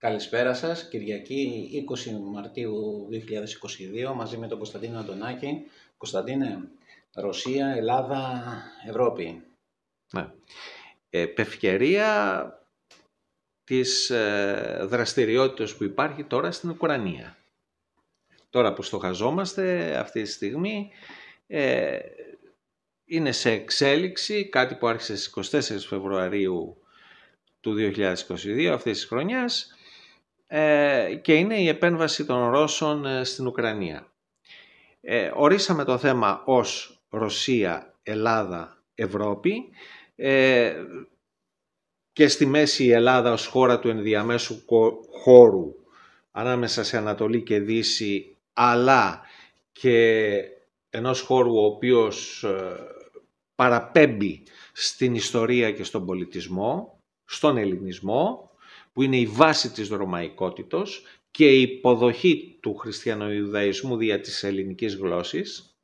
Καλησπέρα σας, Κυριακή 20 Μαρτίου 2022, μαζί με τον Κωνσταντίνο Αντωνάκη. Κωνσταντίνε, Ρωσία, Ελλάδα, Ευρώπη. Ναι. Επευκαιρία της ε, δραστηριότητας που υπάρχει τώρα στην Ουκρανία. Τώρα που στοχαζόμαστε αυτή τη στιγμή, ε, είναι σε εξέλιξη κάτι που άρχισε στις 24 Φεβρουαρίου του 2022 αυτής της χρονιάς ε, και είναι η επέμβαση των Ρώσων ε, στην Ουκρανία. Ε, ορίσαμε το θέμα ως Ρωσία, Ελλάδα, Ευρώπη ε, και στη μέση η Ελλάδα ως χώρα του ενδιαμέσου χώρου ανάμεσα σε Ανατολή και Δύση αλλά και ενός χώρου ο οποίος παραπέμπει στην ιστορία και στον πολιτισμό, στον ελληνισμό που είναι η βάση της ρωμαϊκότητος και η υποδοχή του χριστιανοϊουδαϊσμού δια της ελληνικής γλώσσης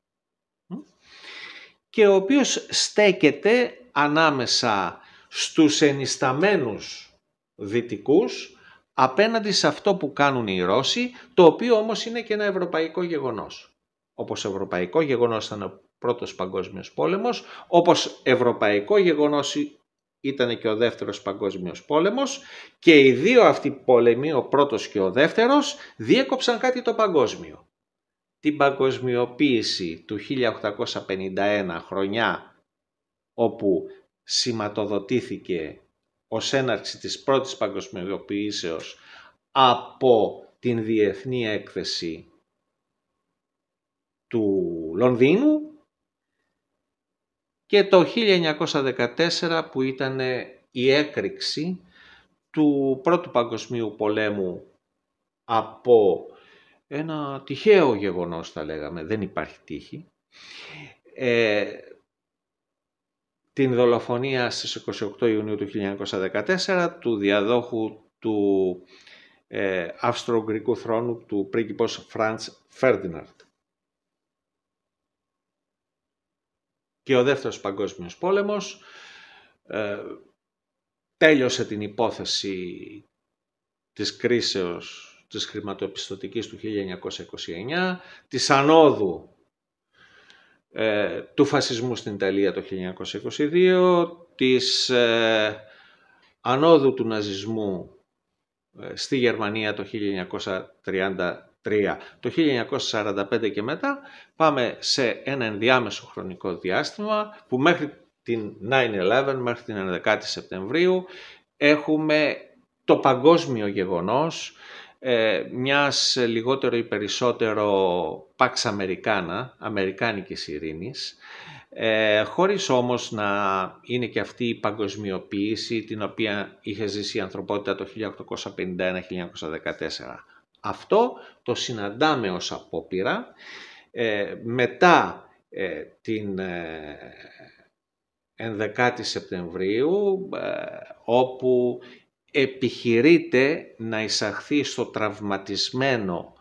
και ο οποίος στέκεται ανάμεσα στους ενισταμένους δυτικούς απέναντι σε αυτό που κάνουν οι Ρώσοι, το οποίο όμως είναι και ένα ευρωπαϊκό γεγονός. Όπως ευρωπαϊκό γεγονός ήταν ο Πρώτος Παγκόσμιος Πόλεμος, όπως ευρωπαϊκό γεγονός ήταν και ο δεύτερος παγκόσμιος πόλεμος και οι δύο αυτοί πολεμοί, ο πρώτος και ο δεύτερος, διέκοψαν κάτι το παγκόσμιο. Την παγκοσμιοποίηση του 1851 χρονιά όπου σηματοδοτήθηκε ως έναρξη της πρώτης παγκοσμιοποίησεως από την Διεθνή Έκθεση του Λονδίνου και το 1914 που ήταν η έκρηξη του Πρώτου Παγκοσμίου Πολέμου από ένα τυχαίο γεγονός θα λέγαμε, δεν υπάρχει τύχη, ε, την δολοφονία στις 28 Ιουνίου του 1914 του διαδόχου του ε, αυστρογγρικού θρόνου του πρίγκιπος Φραντς Φέρντιναρντ. και ο Δεύτερος Παγκόσμιος Πόλεμος. Ε, τέλειωσε την υπόθεση της κρίσεως της χρηματοπιστωτικής του 1929, της ανόδου ε, του φασισμού στην Ιταλία το 1922, της ε, ανόδου του ναζισμού ε, στη Γερμανία το 1939, το 1945 και μετά πάμε σε ένα ενδιάμεσο χρονικό διάστημα που μέχρι την 9-11, μέχρι την 11η Σεπτεμβρίου έχουμε το παγκόσμιο γεγονός ε, μιας λιγότερο ή περισσότερο Pax αμερικανα Αμερικάνικης ειρήνης, ε, χωρίς όμως να είναι και αυτή η παγκοσμιοποίηση την οποία είχε ζήσει η ανθρωπότητα το 1851-1914. Αυτό το συναντάμε ως απόπειρα. Ε, μετά ε, την 11η ε, Σεπτεμβρίου, όπου επιχειρείται να εισαχθεί στο τραυματισμένο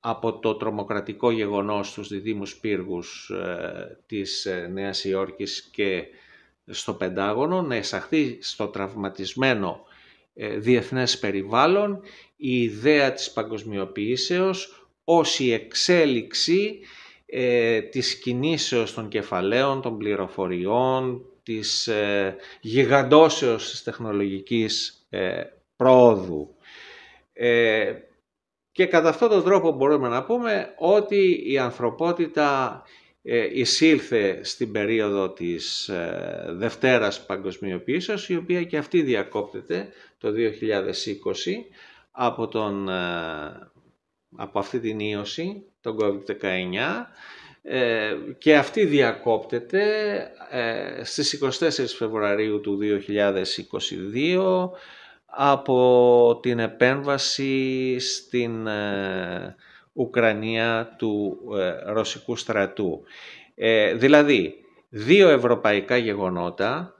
από το τρομοκρατικό γεγονός στους διδήμους πύργους της Νέας Υόρκης και στο Πεντάγωνο, να εισαχθεί στο τραυματισμένο ε, διεθνές περιβάλλον, η ιδέα της παγκοσμιοποιήσεως ως η εξέλιξη ε, της κινήσεως των κεφαλαίων, των πληροφοριών, της ε, γιγαντώσεως της τεχνολογικής ε, πρόοδου. Ε, και κατά αυτόν τον τρόπο μπορούμε να πούμε ότι η ανθρωπότητα ε, εισήλθε στην περίοδο της Δευτέρας Παγκοσμιοποίησης, η οποία και αυτή διακόπτεται το 2020 από, τον, ε, από αυτή την ίωση, τον COVID-19, ε, και αυτή διακόπτεται ε, στις 24 Φεβρουαρίου του 2022 από την επέμβαση στην Ουκρανία του Ρωσικού στρατού. Δηλαδή, δύο ευρωπαϊκά γεγονότα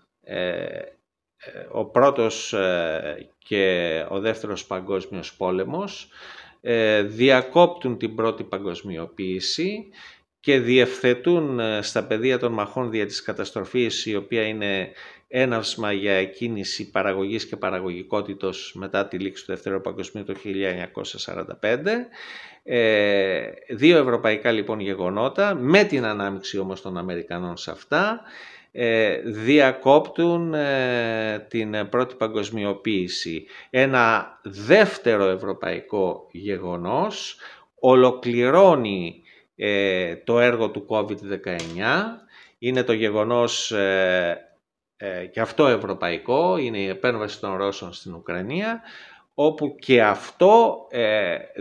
ο πρώτος ε, και ο δεύτερος παγκόσμιος πόλεμος ε, διακόπτουν την πρώτη παγκοσμιοποίηση και διευθετούν ε, στα πεδία των μαχών δια της καταστροφής η οποία είναι έναυσμα για κίνηση παραγωγής και παραγωγικότητος μετά τη λήξη του Δεύτερου Παγκοσμίου το 1945. δύο ευρωπαϊκά λοιπόν γεγονότα, με την ανάμιξη όμως των Αμερικανών σε αυτά, ε, διακόπτουν ε, την πρώτη παγκοσμιοποίηση. Ένα δεύτερο ευρωπαϊκό γεγονός ολοκληρώνει ε, το έργο του COVID-19. Είναι το γεγονός και αυτό ευρωπαϊκό, είναι η επέμβαση των Ρώσων στην Ουκρανία, όπου και αυτό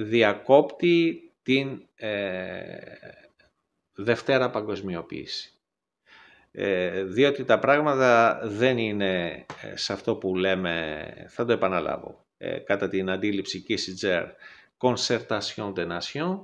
διακόπτει την Δευτέρα Παγκοσμιοποίηση. Ε, διότι τα πράγματα δεν είναι ε, σε αυτό που λέμε, θα το επαναλάβω, ε, κατά την αντίληψη Kissinger, concertation de nation,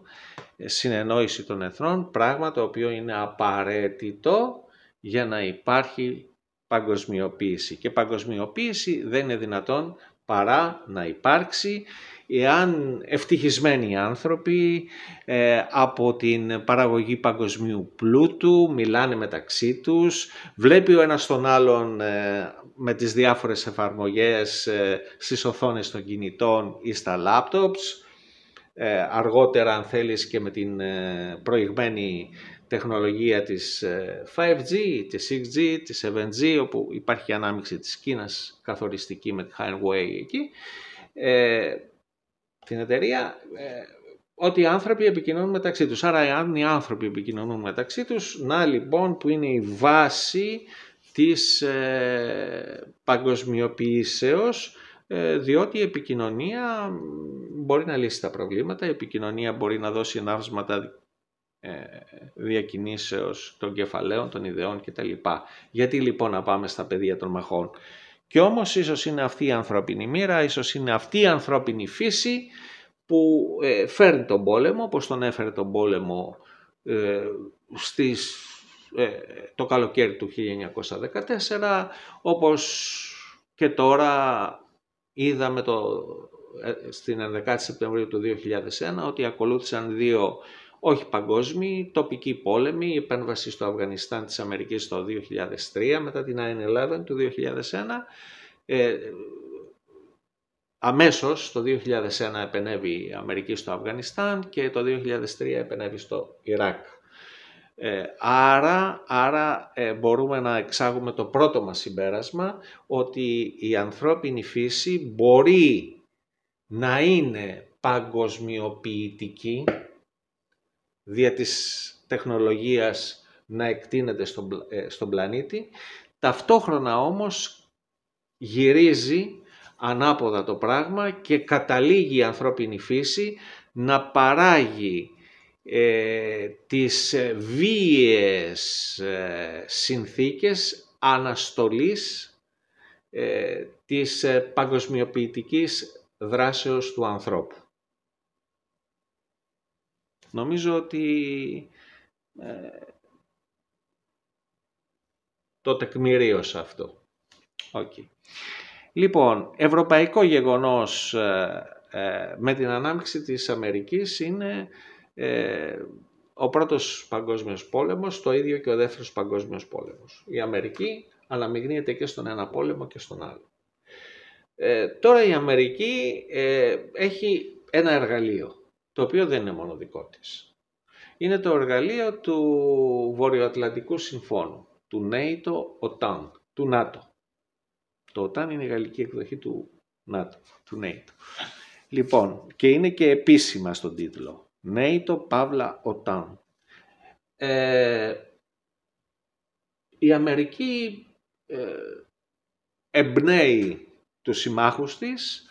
συνεννόηση των εθνών, πράγμα το οποίο είναι απαραίτητο για να υπάρχει παγκοσμιοποίηση. Και παγκοσμιοποίηση δεν είναι δυνατόν παρά να υπάρξει εάν ευτυχισμένοι άνθρωποι ε, από την παραγωγή παγκοσμίου πλούτου μιλάνε μεταξύ τους, βλέπει ο ένας τον άλλον ε, με τις διάφορες εφαρμογές ε, στις οθόνες των κινητών ή στα λάπτοψ, ε, αργότερα αν θέλεις και με την ε, προηγμένη τεχνολογία της 5G, της 6G, της 7G, όπου υπάρχει ανάμειξη της Κίνας καθοριστική με τη highway εκεί, ε, την εταιρεία, ε, ότι οι άνθρωποι επικοινωνούν μεταξύ τους. Άρα αν οι άνθρωποι επικοινωνούν μεταξύ τους, να λοιπόν που είναι η βάση της ε, ε, διότι η επικοινωνία μπορεί να λύσει τα προβλήματα, η επικοινωνία μπορεί να δώσει ενάυσματα ε, διακινήσεως των κεφαλαίων, των ιδεών κτλ. Γιατί λοιπόν να πάμε στα πεδία των μαχών. Και όμως ίσως είναι αυτή η ανθρώπινη μοίρα, ίσως είναι αυτή η ανθρώπινη φύση που ε, φέρνει τον πόλεμο, όπως τον έφερε τον πόλεμο ε, στις, ε, το καλοκαίρι του 1914, όπως και τώρα είδαμε το, στην 11η Σεπτεμβρίου του 2001 ότι ακολούθησαν δύο όχι παγκόσμιοι, τοπικοί πόλεμοι, η επέμβαση στο Αφγανιστάν της Αμερικής το 2003 μετά την 9-11 του 2001. Ε, αμέσως το 2001 επενεύει η Αμερική στο Αφγανιστάν και το 2003 επενεύει στο Ιράκ. Ε, άρα άρα ε, μπορούμε να εξάγουμε το πρώτο μας συμπέρασμα ότι η ανθρώπινη φύση μπορεί να είναι παγκοσμιοποιητική δια της τεχνολογίας να εκτείνεται στον, ε, στον πλανήτη. Ταυτόχρονα όμως γυρίζει ανάποδα το πράγμα και καταλήγει η ανθρώπινη φύση να παράγει ε, τις ε, βίαιες ε, συνθήκες αναστολής ε, της ε, παγκοσμιοποιητικής δράσεως του ανθρώπου. Νομίζω ότι ε, το τεκμηρίωσα αυτό. Okay. Λοιπόν, ευρωπαϊκό γεγονός ε, ε, με την ανάμειξη της Αμερικής είναι ε, ο πρώτος παγκόσμιος πόλεμος, το ίδιο και ο δεύτερος παγκόσμιος πόλεμος. Η Αμερική αναμειγνύεται και στον ένα πόλεμο και στον άλλο. Ε, τώρα η Αμερική έχει ένα εργαλείο το οποίο δεν είναι μόνο δικό της. Είναι το εργαλείο του Βορειοατλαντικού Συμφώνου, του NATO OTAN, του ΝΑΤΟ. Το OTAN είναι η γαλλική εκδοχή του ΝΑΤΟ, του NATO. Λοιπόν, και είναι και επίσημα στον τίτλο. NATO Παύλα Οτάν. Ε, η Αμερική ε, εμπνέει τους συμμάχους της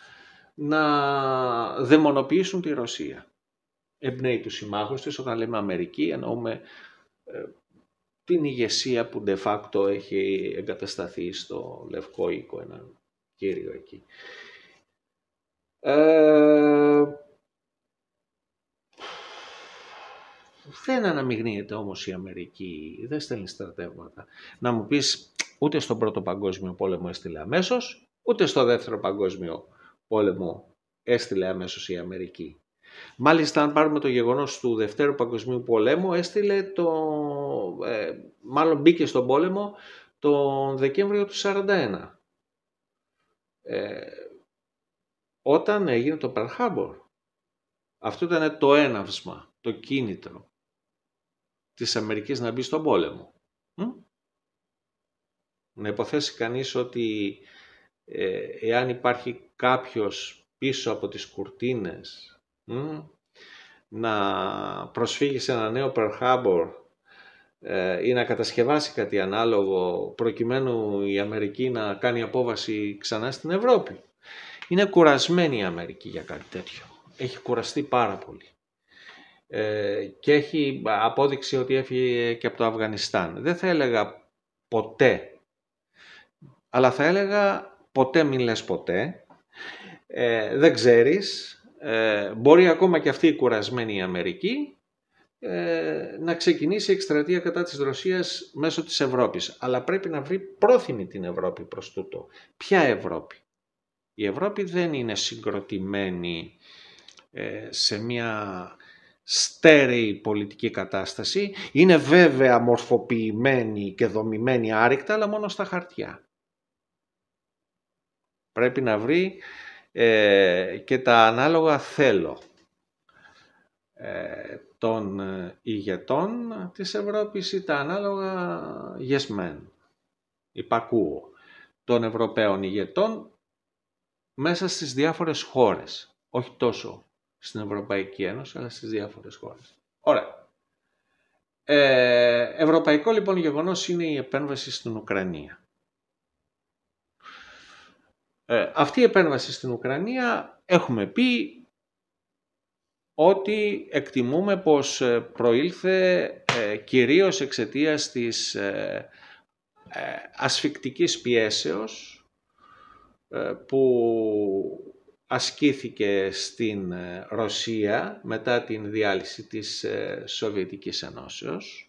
να δαιμονοποιήσουν τη Ρωσία εμπνέει τους συμμάχους της. Όταν λέμε Αμερική εννοούμε ε, την ηγεσία που de facto έχει εγκατασταθεί στο Λευκό Οίκο, έναν κύριο εκεί. Ε, δεν αναμειγνύεται όμως η Αμερική, δεν στέλνει στρατεύματα. Να μου πεις ούτε στον Πρώτο Παγκόσμιο Πόλεμο έστειλε αμέσως, ούτε στο Δεύτερο Παγκόσμιο Πόλεμο έστειλε αμέσως η Αμερική Μάλιστα, αν πάρουμε το γεγονός του Δευτέρου Παγκοσμίου Πολέμου, έστειλε το, ε, μάλλον μπήκε στον πόλεμο τον Δεκέμβριο του 1941. Ε, όταν έγινε το Pearl Harbor. Αυτό ήταν το έναυσμα, το κίνητρο της Αμερικής να μπει στον πόλεμο. Να υποθέσει κανείς ότι ε, εάν υπάρχει κάποιος πίσω από τις κουρτίνες να προσφύγει σε ένα νέο Pearl Harbor ε, ή να κατασκευάσει κάτι ανάλογο προκειμένου η Αμερική να κάνει απόβαση ξανά στην Ευρώπη. Είναι κουρασμένη η Αμερική για κάτι τέτοιο. Έχει κουραστεί πάρα πολύ. Ε, και έχει απόδειξη ότι έφυγε και από το Αφγανιστάν. Δεν θα έλεγα ποτέ, αλλά θα έλεγα ποτέ μην λες ποτέ. Ε, δεν ξέρεις, ε, μπορεί ακόμα και αυτή η κουρασμένη Αμερική ε, να ξεκινήσει εκστρατεία κατά της Ρωσίας μέσω της Ευρώπης. Αλλά πρέπει να βρει πρόθυμη την Ευρώπη προς τούτο. Ποια Ευρώπη. Η Ευρώπη δεν είναι συγκροτημένη ε, σε μια στέρεη πολιτική κατάσταση. Είναι βέβαια μορφοποιημένη και δομημένη άρρηκτα, αλλά μόνο στα χαρτιά. Πρέπει να βρει ε, και τα ανάλογα θέλω ε, των ε, ηγετών της Ευρώπης ή τα ανάλογα yes υπακούω, των Ευρωπαίων ηγετών μέσα στις διάφορες χώρες, όχι τόσο στην Ευρωπαϊκή Ένωση, αλλά στις διάφορες χώρες. Ωραία. Ε, ευρωπαϊκό λοιπόν γεγονός είναι η επέμβαση στην Ουκρανία. Ε, αυτή η επέμβαση στην Ουκρανία έχουμε πει ότι εκτιμούμε πως ε, προήλθε ε, κυρίως εξαιτίας της ε, ασφικτικής πιέσεως που ασκήθηκε στην Ρωσία μετά την διάλυση της Σοβιετικής Ενώσεως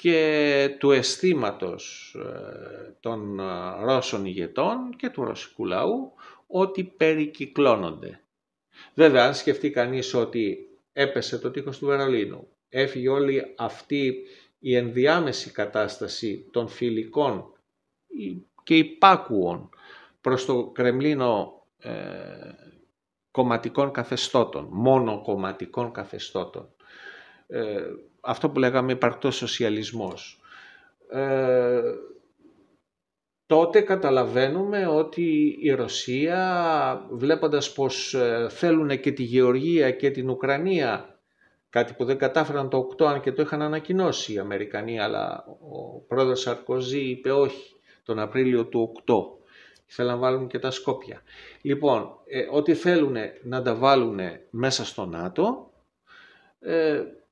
και του αισθήματος ε, των ε, Ρώσων ηγετών και του ρωσικού λαού ότι περικυκλώνονται. Βέβαια, αν σκεφτεί κανείς ότι έπεσε το τείχος του Βερολίνου, έφυγε όλη αυτή η ενδιάμεση κατάσταση των φιλικών και υπάκουων προς το Κρεμλίνο ε, κομματικών καθεστώτων, μόνο κομματικών καθεστώτων, αυτό που λέγαμε υπαρκτός σοσιαλισμός. Ε, τότε καταλαβαίνουμε ότι η Ρωσία, βλέποντας πως ε, θέλουν και τη Γεωργία και την Ουκρανία, κάτι που δεν κατάφεραν το 8 αν και το είχαν ανακοινώσει οι Αμερικανοί, αλλά ο πρόεδρος Σαρκοζή είπε όχι τον Απρίλιο του 8. Θέλουν να βάλουν και τα Σκόπια. Λοιπόν, ε, ότι θέλουν να τα βάλουν μέσα στο ΝΑΤΟ,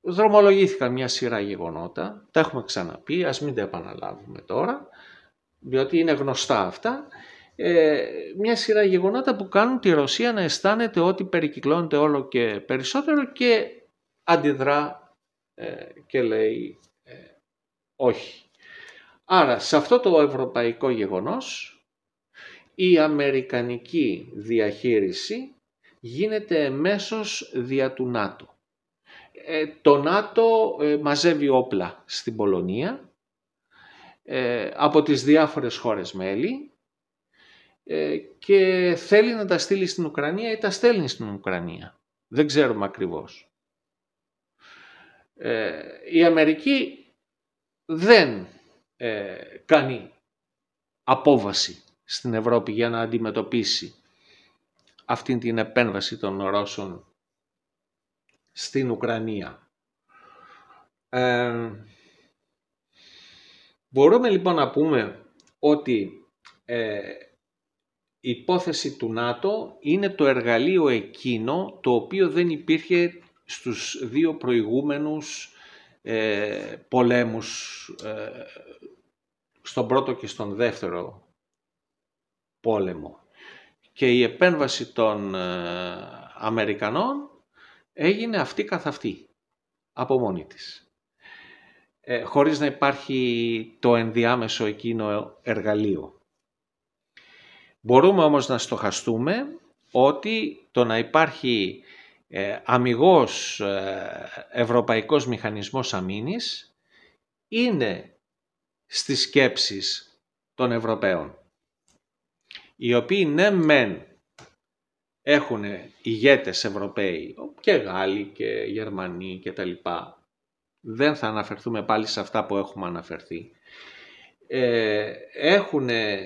δρομολογήθηκαν μια σειρά γεγονότα, τα έχουμε ξαναπεί, ας μην τα επαναλάβουμε τώρα, διότι είναι γνωστά αυτά, ε, μια σειρά γεγονότα που κάνουν τη Ρωσία να αισθάνεται ότι περικυκλώνεται όλο και περισσότερο και αντιδρά ε, και λέει ε, όχι. Άρα σε αυτό το ευρωπαϊκό γεγονός η αμερικανική διαχείριση γίνεται μέσως δια του ΝΑΤΟ ε, το ΝΑΤΟ ε, μαζεύει όπλα στην Πολωνία ε, από τις διάφορες χώρες μέλη ε, και θέλει να τα στείλει στην Ουκρανία ή τα στέλνει στην Ουκρανία. Δεν ξέρουμε ακριβώς. Η Αμερική δεν κάνει απόβαση στην Ευρώπη για να αντιμετωπίσει αυτή την επέμβαση των Ρώσων στην Ουκρανία. Ε, μπορούμε λοιπόν να πούμε ότι ε, η υπόθεση του ΝΑΤΟ είναι το εργαλείο εκείνο το οποίο δεν υπήρχε στους δύο προηγούμενους ε, πολέμους, ε, στον πρώτο και στον δεύτερο πόλεμο. Και η επέμβαση των ε, Αμερικανών έγινε αυτή καθ' αυτή, από μόνη της. Ε, χωρίς να υπάρχει το ενδιάμεσο εκείνο εργαλείο. Μπορούμε όμως να στοχαστούμε ότι το να υπάρχει ε, αμυγός ε, ευρωπαϊκός μηχανισμός αμήνης είναι στις σκέψεις των Ευρωπαίων, οι οποίοι ναι μεν έχουν ηγέτες Ευρωπαίοι και Γάλλοι και Γερμανοί και τα λοιπά. Δεν θα αναφερθούμε πάλι σε αυτά που έχουμε αναφερθεί. Ε, έχουν ε,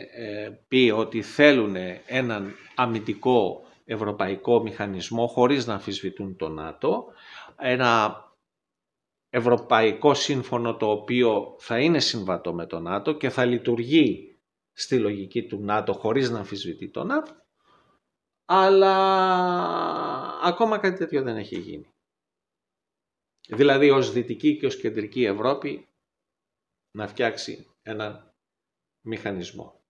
πει ότι θέλουν έναν αμυντικό ευρωπαϊκό μηχανισμό χωρίς να αμφισβητούν τον ΝΑΤΟ, ένα ευρωπαϊκό σύμφωνο το οποίο θα είναι συμβατό με τον ΝΑΤΟ και θα λειτουργεί στη λογική του ΝΑΤΟ χωρίς να αμφισβητεί το ΝΑΤΟ αλλά ακόμα κάτι τέτοιο δεν έχει γίνει. Δηλαδή ως Δυτική και ως Κεντρική Ευρώπη να φτιάξει έναν μηχανισμό.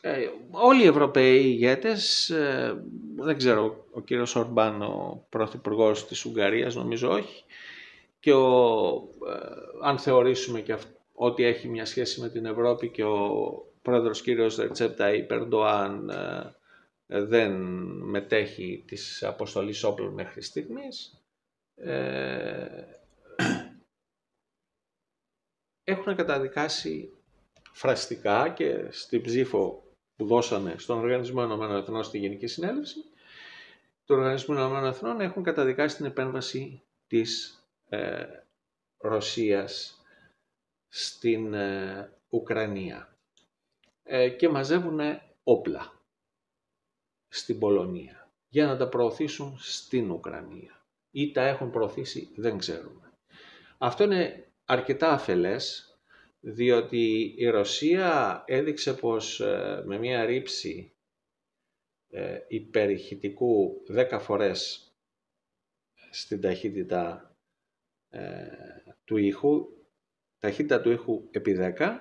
Ε, όλοι οι Ευρωπαίοι ηγέτες, ε, δεν ξέρω, ο κύριος Ορμπάν, ο πρωθυπουργός της Ουγγαρίας, νομίζω όχι, και ο, ε, αν θεωρήσουμε και ότι έχει μια σχέση με την Ευρώπη και ο πρόεδρος κύριος Ρετσέπτα Ιπερντοάν, δεν μετέχει της αποστολής όπλων μέχρι στιγμής. Ε, έχουν καταδικάσει φραστικά και στην ψήφο που δώσανε στον Οργανισμό Ενωμένων Εθνών στη Γενική Συνέλευση του Οργανισμού Εθνών έχουν καταδικάσει την επέμβαση της ε, Ρωσίας στην ε, Ουκρανία ε, και μαζεύουν όπλα στην Πολωνία για να τα προωθήσουν στην Ουκρανία. Ή τα έχουν προωθήσει, δεν ξέρουμε. Αυτό είναι αρκετά αφελές, διότι η Ρωσία έδειξε πως ε, με μία ρήψη ε, υπερηχητικού 10 φορές ε, στην ταχύτητα του ήχου, ταχύτητα του ήχου επί 10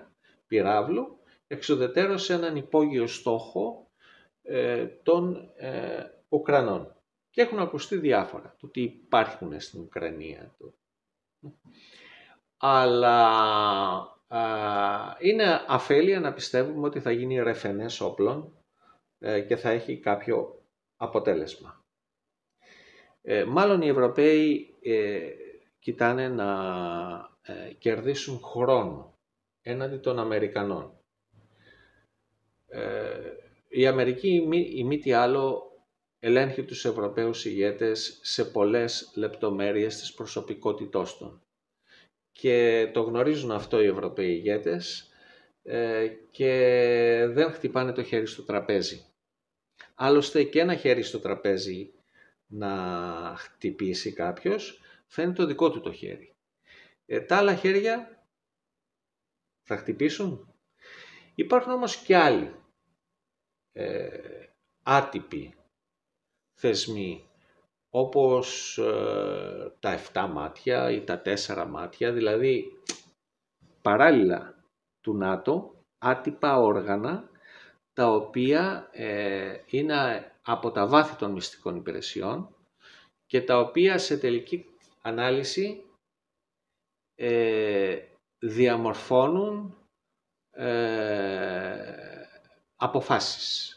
πυράβλου, εξοδετέρωσε έναν υπόγειο στόχο ε, των ε, Ουκρανών. Και έχουν ακουστεί διάφορα, το ότι υπάρχουν στην Ουκρανία. Αλλά είναι αφέλεια να πιστεύουμε ότι θα γίνει ρεφενές όπλων ε, και θα έχει κάποιο αποτέλεσμα. Ε, μάλλον οι Ευρωπαίοι ε, κοιτάνε να κερδίσουν χρόνο έναντι των Αμερικανών. Η Αμερική, η μη τι άλλο, ελέγχει τους Ευρωπαίους ηγέτες σε πολλές λεπτομέρειες της προσωπικότητός των. Και το γνωρίζουν αυτό οι Ευρωπαίοι ηγέτες ε, και δεν χτυπάνε το χέρι στο τραπέζι. Άλλωστε και ένα χέρι στο τραπέζι να χτυπήσει κάποιος φαίνεται το δικό του το χέρι. Ε, τα άλλα χέρια θα χτυπήσουν. Υπάρχουν όμως και άλλοι ε, άτυποι θεσμοί όπως ε, τα 7 μάτια ή τα 4 μάτια, δηλαδή παράλληλα του ΝΑΤΟ, άτυπα όργανα τα οποία ε, είναι από τα βάθη των μυστικών υπηρεσιών και τα οποία σε τελική ανάλυση ε, διαμορφώνουν ε, αποφάσεις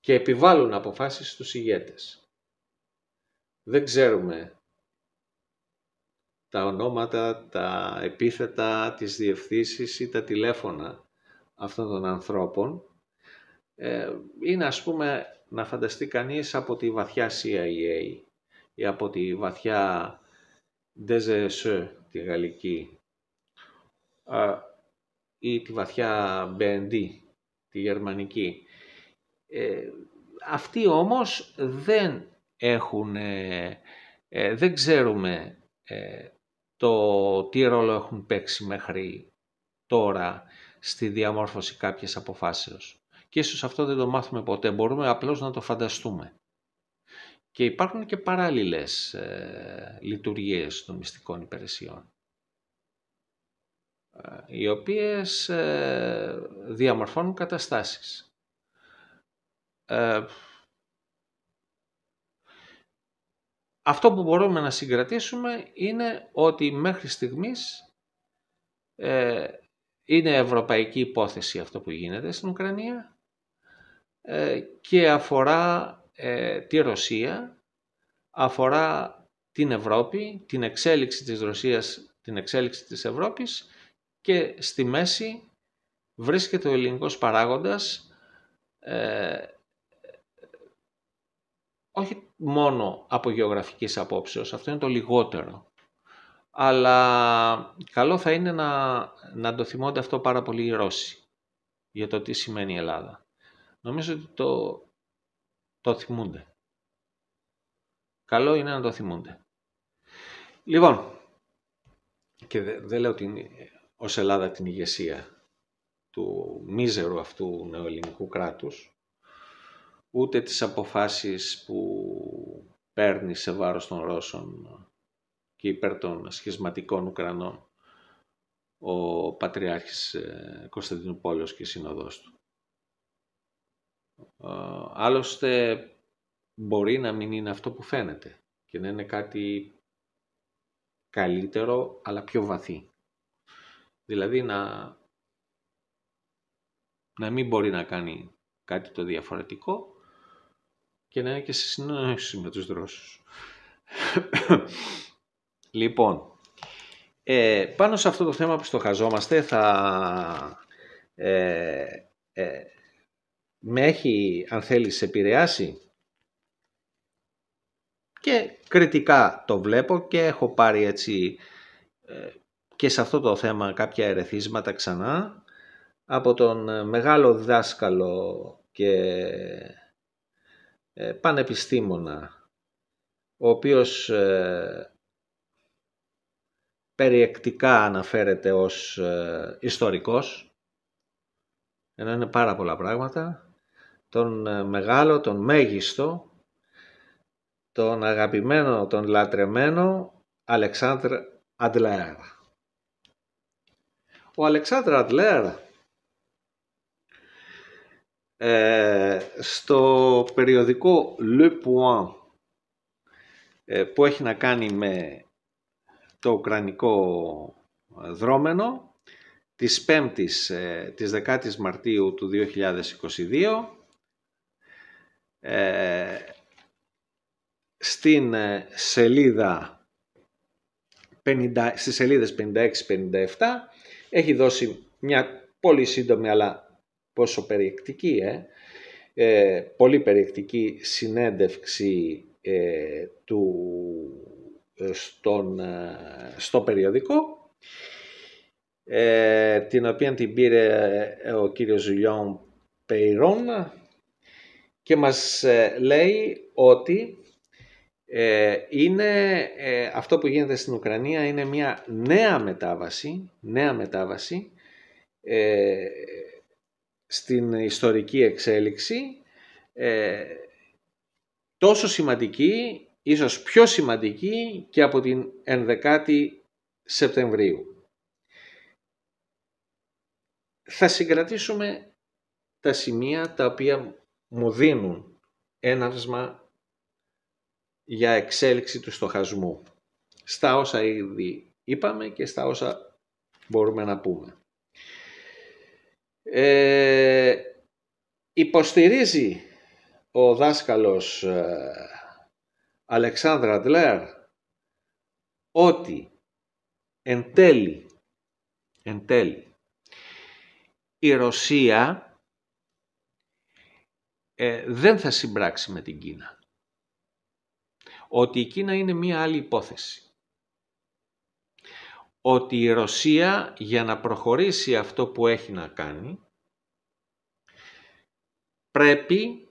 και επιβάλλουν αποφάσεις στους ηγέτες. Δεν ξέρουμε τα ονόματα, τα επίθετα, τις διευθύνσεις ή τα τηλέφωνα αυτών των ανθρώπων. Ε, είναι ας πούμε να φανταστεί κανείς από τη βαθιά CIA ή από τη βαθιά DSSE τη γαλλική, ή τη βαθιά BND, γερμανική. Ε, αυτοί όμως δεν έχουν, ε, ε, δεν ξέρουμε ε, το τι ρόλο έχουν παίξει μέχρι τώρα στη διαμόρφωση κάποιες αποφάσεως. Και ίσως αυτό δεν το μάθουμε ποτέ, μπορούμε απλώς να το φανταστούμε. Και υπάρχουν και παράλληλες λειτουργίες των μυστικών υπηρεσιών οι οποίες ε, διαμορφώνουν καταστάσεις. Ε, αυτό που μπορούμε να συγκρατήσουμε είναι ότι μέχρι στιγμής ε, είναι ευρωπαϊκή υπόθεση αυτό που γίνεται στην Ουκρανία και αφορά τη Ρωσία, αφορά την Ευρώπη, την εξέλιξη της Ρωσίας, την εξέλιξη της Ευρώπης και στη μέση βρίσκεται ο ελληνικός παράγοντας ε, όχι μόνο από γεωγραφικής απόψεως, αυτό είναι το λιγότερο. Αλλά καλό θα είναι να, να το θυμώνται αυτό πάρα πολύ οι Ρώσοι για το τι σημαίνει η Ελλάδα. Νομίζω ότι το, το θυμούνται. Καλό είναι να το θυμούνται. Λοιπόν, και δεν λέω ότι ως Ελλάδα την ηγεσία του μίζερου αυτού νεοελληνικού κράτους, ούτε τις αποφάσεις που παίρνει σε βάρος των Ρώσων και υπέρ των σχισματικών Ουκρανών ο Πατριάρχης ε, Κωνσταντινούπολος και Συνοδός του. Ε, άλλωστε μπορεί να μην είναι αυτό που φαίνεται και να είναι κάτι καλύτερο αλλά πιο βαθύ. Δηλαδή να, να μην μπορεί να κάνει κάτι το διαφορετικό και να είναι και σε συνέχιση με τους δρόσους. λοιπόν, ε, πάνω σε αυτό το θέμα που στοχαζόμαστε θα... Ε, ε, με έχει, αν σε επηρεάσει και κριτικά το βλέπω και έχω πάρει έτσι ε, και σε αυτό το θέμα κάποια ερεθίσματα ξανά από τον ε, μεγάλο δάσκαλο και ε, πανεπιστήμονα ο οποίος ε, περιεκτικά αναφέρεται ως ιστορικός ενώ είναι πάρα πολλά πράγματα τον μεγάλο, τον μέγιστο τον αγαπημένο, τον λατρεμένο Αλεξάνδρ Αντλαέρα ο Αλεξάνδρ Αντλέρ ε, στο περιοδικό Le Point ε, που έχει να κάνει με το ουκρανικό δρόμενο της 5ης, ε, της 10ης Μαρτίου του 2022 ε, στην ε, σελίδα 50, στις σελίδες 56-57 έχει δώσει μια πολύ σύντομη αλλά πόσο περιεκτική, ε, ε, πολύ περιεκτική συνέντευξη ε, του, στον, στο περιοδικό την οποία την πήρε ο κύριος Ζουλιόν Πεϊρόν και μας λέει ότι ε, είναι ε, αυτό που γίνεται στην Ουκρανία είναι μια νέα μετάβαση, νέα μετάβαση ε, στην ιστορική εξέλιξη τόσο σημαντική, ίσως πιο σημαντική και από την 11η Σεπτεμβρίου. Θα συγκρατήσουμε τα σημεία τα οποία μου δίνουν έναυσμα για εξέλιξη του στοχασμού. Στα όσα ήδη είπαμε και στα όσα μπορούμε να πούμε. Ε, υποστηρίζει ο δάσκαλος ε, Αλεξάνδρα ότι εν τέλει, η Ρωσία ε, δεν θα συμπράξει με την Κίνα ότι η Κίνα είναι μία άλλη υπόθεση. Ότι η Ρωσία για να προχωρήσει αυτό που έχει να κάνει πρέπει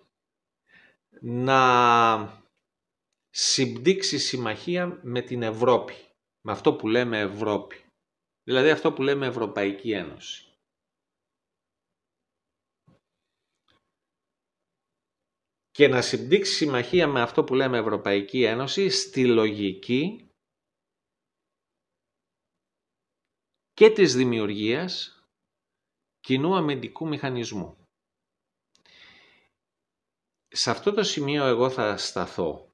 να συμπτύξει συμμαχία με την Ευρώπη, με αυτό που λέμε Ευρώπη. Δηλαδή αυτό που λέμε Ευρωπαϊκή Ένωση. και να συμπτύξει συμμαχία με αυτό που λέμε Ευρωπαϊκή Ένωση στη λογική και της δημιουργίας κοινού αμυντικού μηχανισμού. Σε αυτό το σημείο εγώ θα σταθώ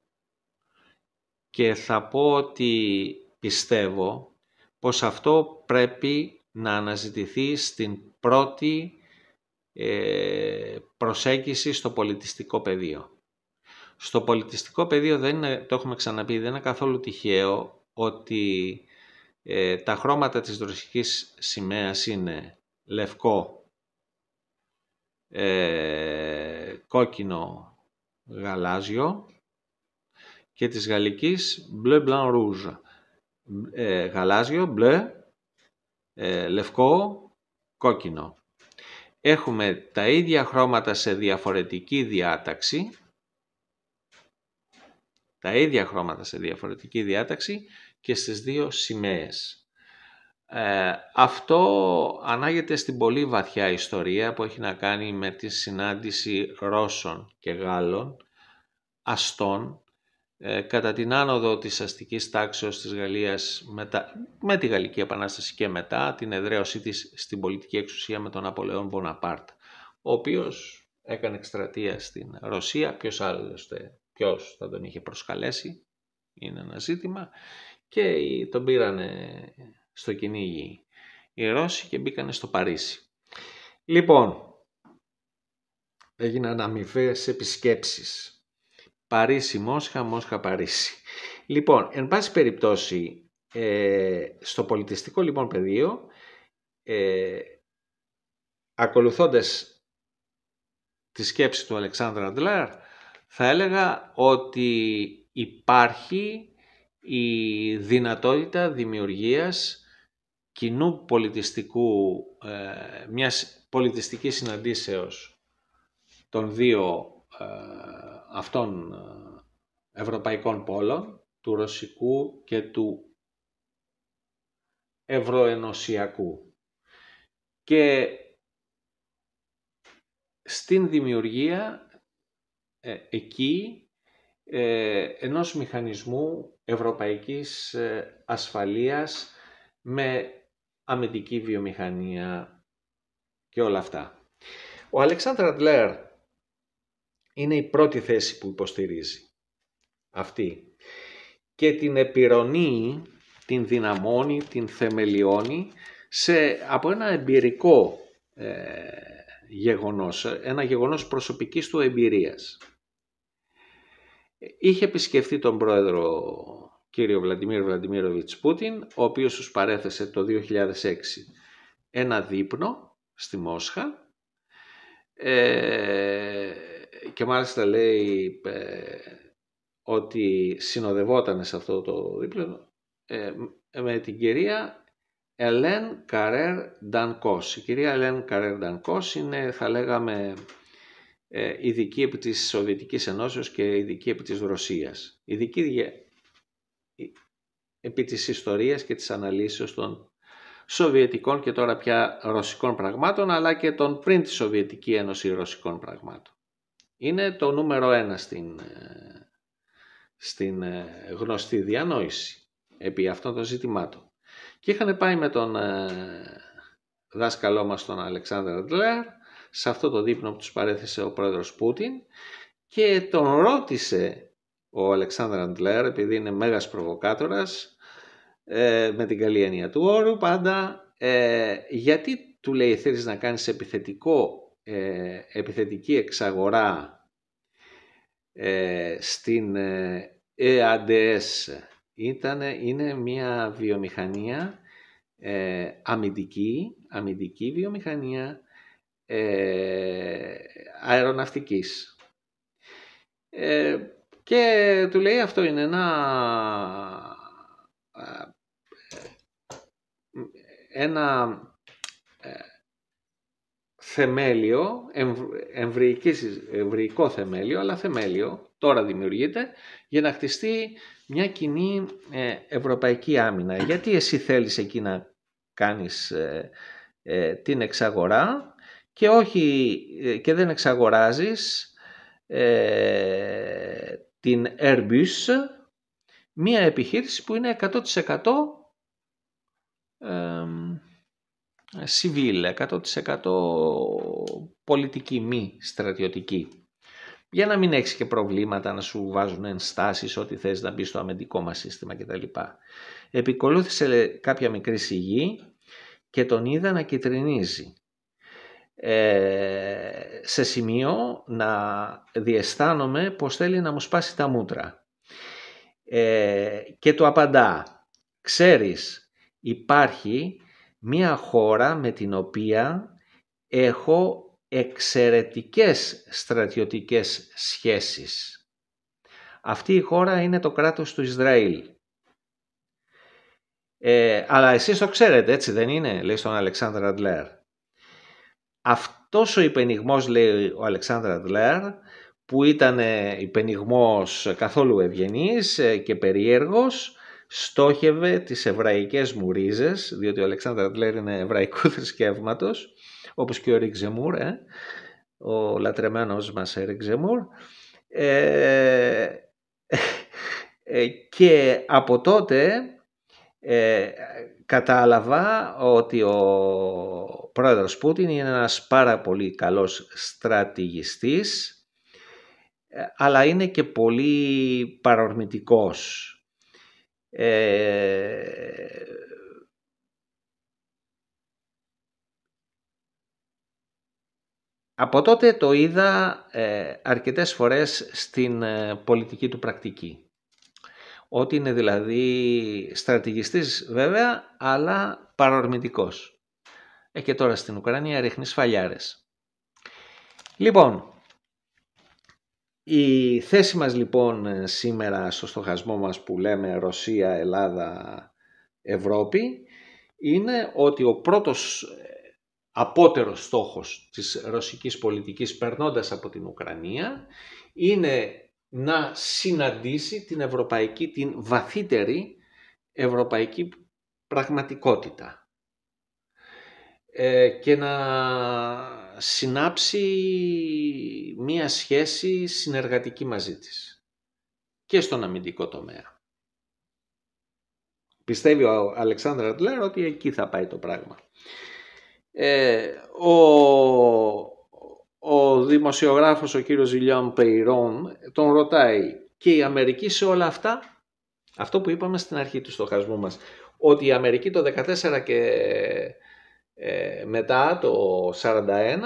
και θα πω ότι πιστεύω πως αυτό πρέπει να αναζητηθεί στην πρώτη ε, προσέγγιση στο πολιτιστικό πεδίο. Στο πολιτιστικό πεδίο δεν είναι, το έχουμε ξαναπεί, δεν είναι καθόλου τυχαίο ότι ε, τα χρώματα της δροσικής σημαίας είναι λευκό, ε, κόκκινο, γαλάζιο και της γαλλικής μπλε μπλαν ρούζ. Ε, γαλάζιο, μπλε, ε, λευκό, κόκκινο έχουμε τα ίδια χρώματα σε διαφορετική διάταξη, τα ίδια χρώματα σε διαφορετική διάταξη και στις δύο σημαίες. Ε, αυτό ανάγεται στην πολύ βαθιά ιστορία που έχει να κάνει με τη συνάντηση Ρώσων και Γάλλων αστών ε, κατά την άνοδο της αστικής τάξεως της Γαλλίας μετα... με τη Γαλλική Επανάσταση και μετά την εδραίωσή της στην πολιτική εξουσία με τον Απολεόν Βοναπάρτ, ο οποίος έκανε εκστρατεία στην Ρωσία, ποιος άλλωστε ποιος θα τον είχε προσκαλέσει, είναι ένα ζήτημα, και τον πήρανε στο κυνήγι οι Ρώσοι και μπήκανε στο Παρίσι. Λοιπόν, έγιναν αμοιβέ επισκέψεις Παρίσι-Μόσχα, Μόσχα-Παρίσι. Λοιπόν, εν πάση περιπτώσει, ε, στο πολιτιστικό λοιπόν πεδίο, ε, ακολουθώντας τη σκέψη του Αλεξάνδρου Αντλάρ, θα έλεγα ότι υπάρχει η δυνατότητα δημιουργίας κοινού πολιτιστικού, ε, μιας πολιτιστικής συναντήσεως των δύο ε, αυτών ε, ευρωπαϊκών πόλων, του ρωσικού και του ευρωενωσιακού. Και στην δημιουργία ε, εκεί ε, ενός μηχανισμού ευρωπαϊκής ασφαλείας με αμυντική βιομηχανία και όλα αυτά. Ο Αλεξάνδρα Τλέρ είναι η πρώτη θέση που υποστηρίζει. Αυτή. Και την επιρρονεί, την δυναμώνει, την θεμελιώνει σε, από ένα εμπειρικό ε, γεγονός, ένα γεγονός προσωπικής του εμπειρίας. Είχε επισκεφτεί τον πρόεδρο κύριο Βλαντιμίρ Βλαντιμίροβιτς Πούτιν, ο οποίος τους παρέθεσε το 2006 ένα δείπνο στη Μόσχα, ε, και μάλιστα λέει ε, ότι συνοδευόταν σε αυτό το δίπλο ε, με την κυρία Ελέν Καρέρ Ντανκός. Η κυρία Ελέν Καρέρ Ντανκός είναι θα λέγαμε ε, ειδική επί της Σοβιετικής Ενώσεως και ειδική επί της Ρωσίας. Ειδική επί της ιστορίας και της αναλύσεως των Σοβιετικών και τώρα πια Ρωσικών πραγμάτων αλλά και των πριν τη Σοβιετική Ένωση Ρωσικών πραγμάτων είναι το νούμερο ένα στην, ε, στην ε, γνωστή διανόηση επί αυτών των ζητημάτων. Και είχαν πάει με τον ε, δάσκαλό μας τον Αλεξάνδρ Αντλέρ σε αυτό το δείπνο που τους παρέθεσε ο πρόεδρος Πούτιν και τον ρώτησε ο Αλεξάνδρ Αντλέρ επειδή είναι μέγας προβοκάτορας με την καλή έννοια του όρου πάντα γιατί του λέει θέλεις να κάνεις επιθετικό ε, επιθετική εξαγορά ε, στην EADS ε, ήταν, είναι μια βιομηχανία ε, αμυντική, αμυντική βιομηχανία ε, αεροναυτικής. και του λέει αυτό είναι ένα, ένα θεμέλιο, εμβρυϊκό θεμέλιο, αλλά θεμέλιο, τώρα δημιουργείται, για να χτιστεί μια κοινή ε, ευρωπαϊκή άμυνα. Γιατί εσύ θέλεις εκεί να κάνεις ε, ε, την εξαγορά και, όχι, και δεν εξαγοράζεις την Airbus, μια επιχείρηση που είναι 100% ε, σιβίλ, 100% πολιτική, μη στρατιωτική. Για να μην έχεις και προβλήματα, να σου βάζουν ενστάσεις, ό,τι θες να μπεις στο αμυντικό μας σύστημα κτλ. Επικολούθησε κάποια μικρή σιγή και τον είδα να κυτρινίζει. Ε, σε σημείο να διαισθάνομαι πως θέλει να μου σπάσει τα μούτρα. Ε, και του απαντά, ξέρεις, υπάρχει μια χώρα με την οποία έχω εξαιρετικές στρατιωτικές σχέσεις. Αυτή η χώρα είναι το κράτος του Ισραήλ. Ε, αλλά εσείς το ξέρετε, έτσι δεν είναι, λέει στον Αλεξάνδρα Αντλέρ. Αυτός ο υπενιγμός, λέει ο Αλεξάνδρα Αντλέρ, που ήταν υπενιγμός καθόλου ευγενής ε, και περίεργος, στόχευε τις εβραϊκές ρίζες, διότι ο Αλεξάνδρα Τλέρ είναι εβραϊκού θρησκεύματος, όπως και ο Ριξεμούρ, ε, ο λατρεμένος μας ε, Ριξεμούρ. Ε, και από τότε κατάλαβα ότι ο πρόεδρος Πούτιν είναι ένας πάρα πολύ καλός στρατηγιστής, αλλά είναι και πολύ παρορμητικός ε, από τότε το είδα ε, αρκετές φορές στην ε, πολιτική του πρακτική. Ότι είναι δηλαδή στρατηγιστής βέβαια, αλλά παρορμητικός. Ε, και τώρα στην Ουκρανία ρίχνει σφαλιάρες. Λοιπόν, η θέση μας λοιπόν σήμερα στο στοχασμό μας που λέμε Ρωσία, Ελλάδα, Ευρώπη είναι ότι ο πρώτος ε, απότερος στόχος της ρωσικής πολιτικής περνώντας από την Ουκρανία είναι να συναντήσει την ευρωπαϊκή, την βαθύτερη ευρωπαϊκή πραγματικότητα ε, και να συνάψει μία σχέση συνεργατική μαζί της και στον αμυντικό τομέα. Πιστεύει ο Αλεξάνδρα Αντλέρ ότι εκεί θα πάει το πράγμα. Ε, ο, ο δημοσιογράφος ο κύριος Ιλίαν Πεϊρόν τον ρωτάει και η Αμερική σε όλα αυτά, αυτό που είπαμε στην αρχή του στοχασμού μας, ότι η Αμερική το 14 και ε, μετά το 41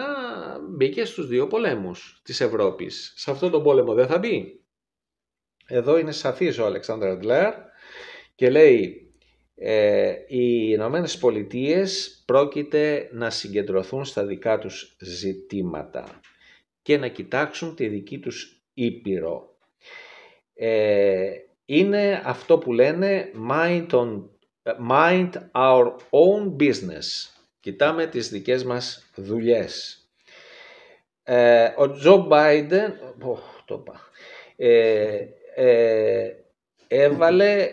μπήκε στους δύο πολέμους της Ευρώπης. Σε αυτό τον πόλεμο δεν θα μπει. Εδώ είναι σαφής ο Αλεξάνδρ Αντλέρ και λέει ε, οι Ηνωμένες Πολιτείες πρόκειται να συγκεντρωθούν στα δικά τους ζητήματα και να κοιτάξουν τη δική τους ήπειρο. Ε, είναι αυτό που λένε mind, mind our own business Κοιτάμε τις δικές μας δουλειές. Ε, ο Τζο Μπάιντεν το πα, ε, ε, έβαλε,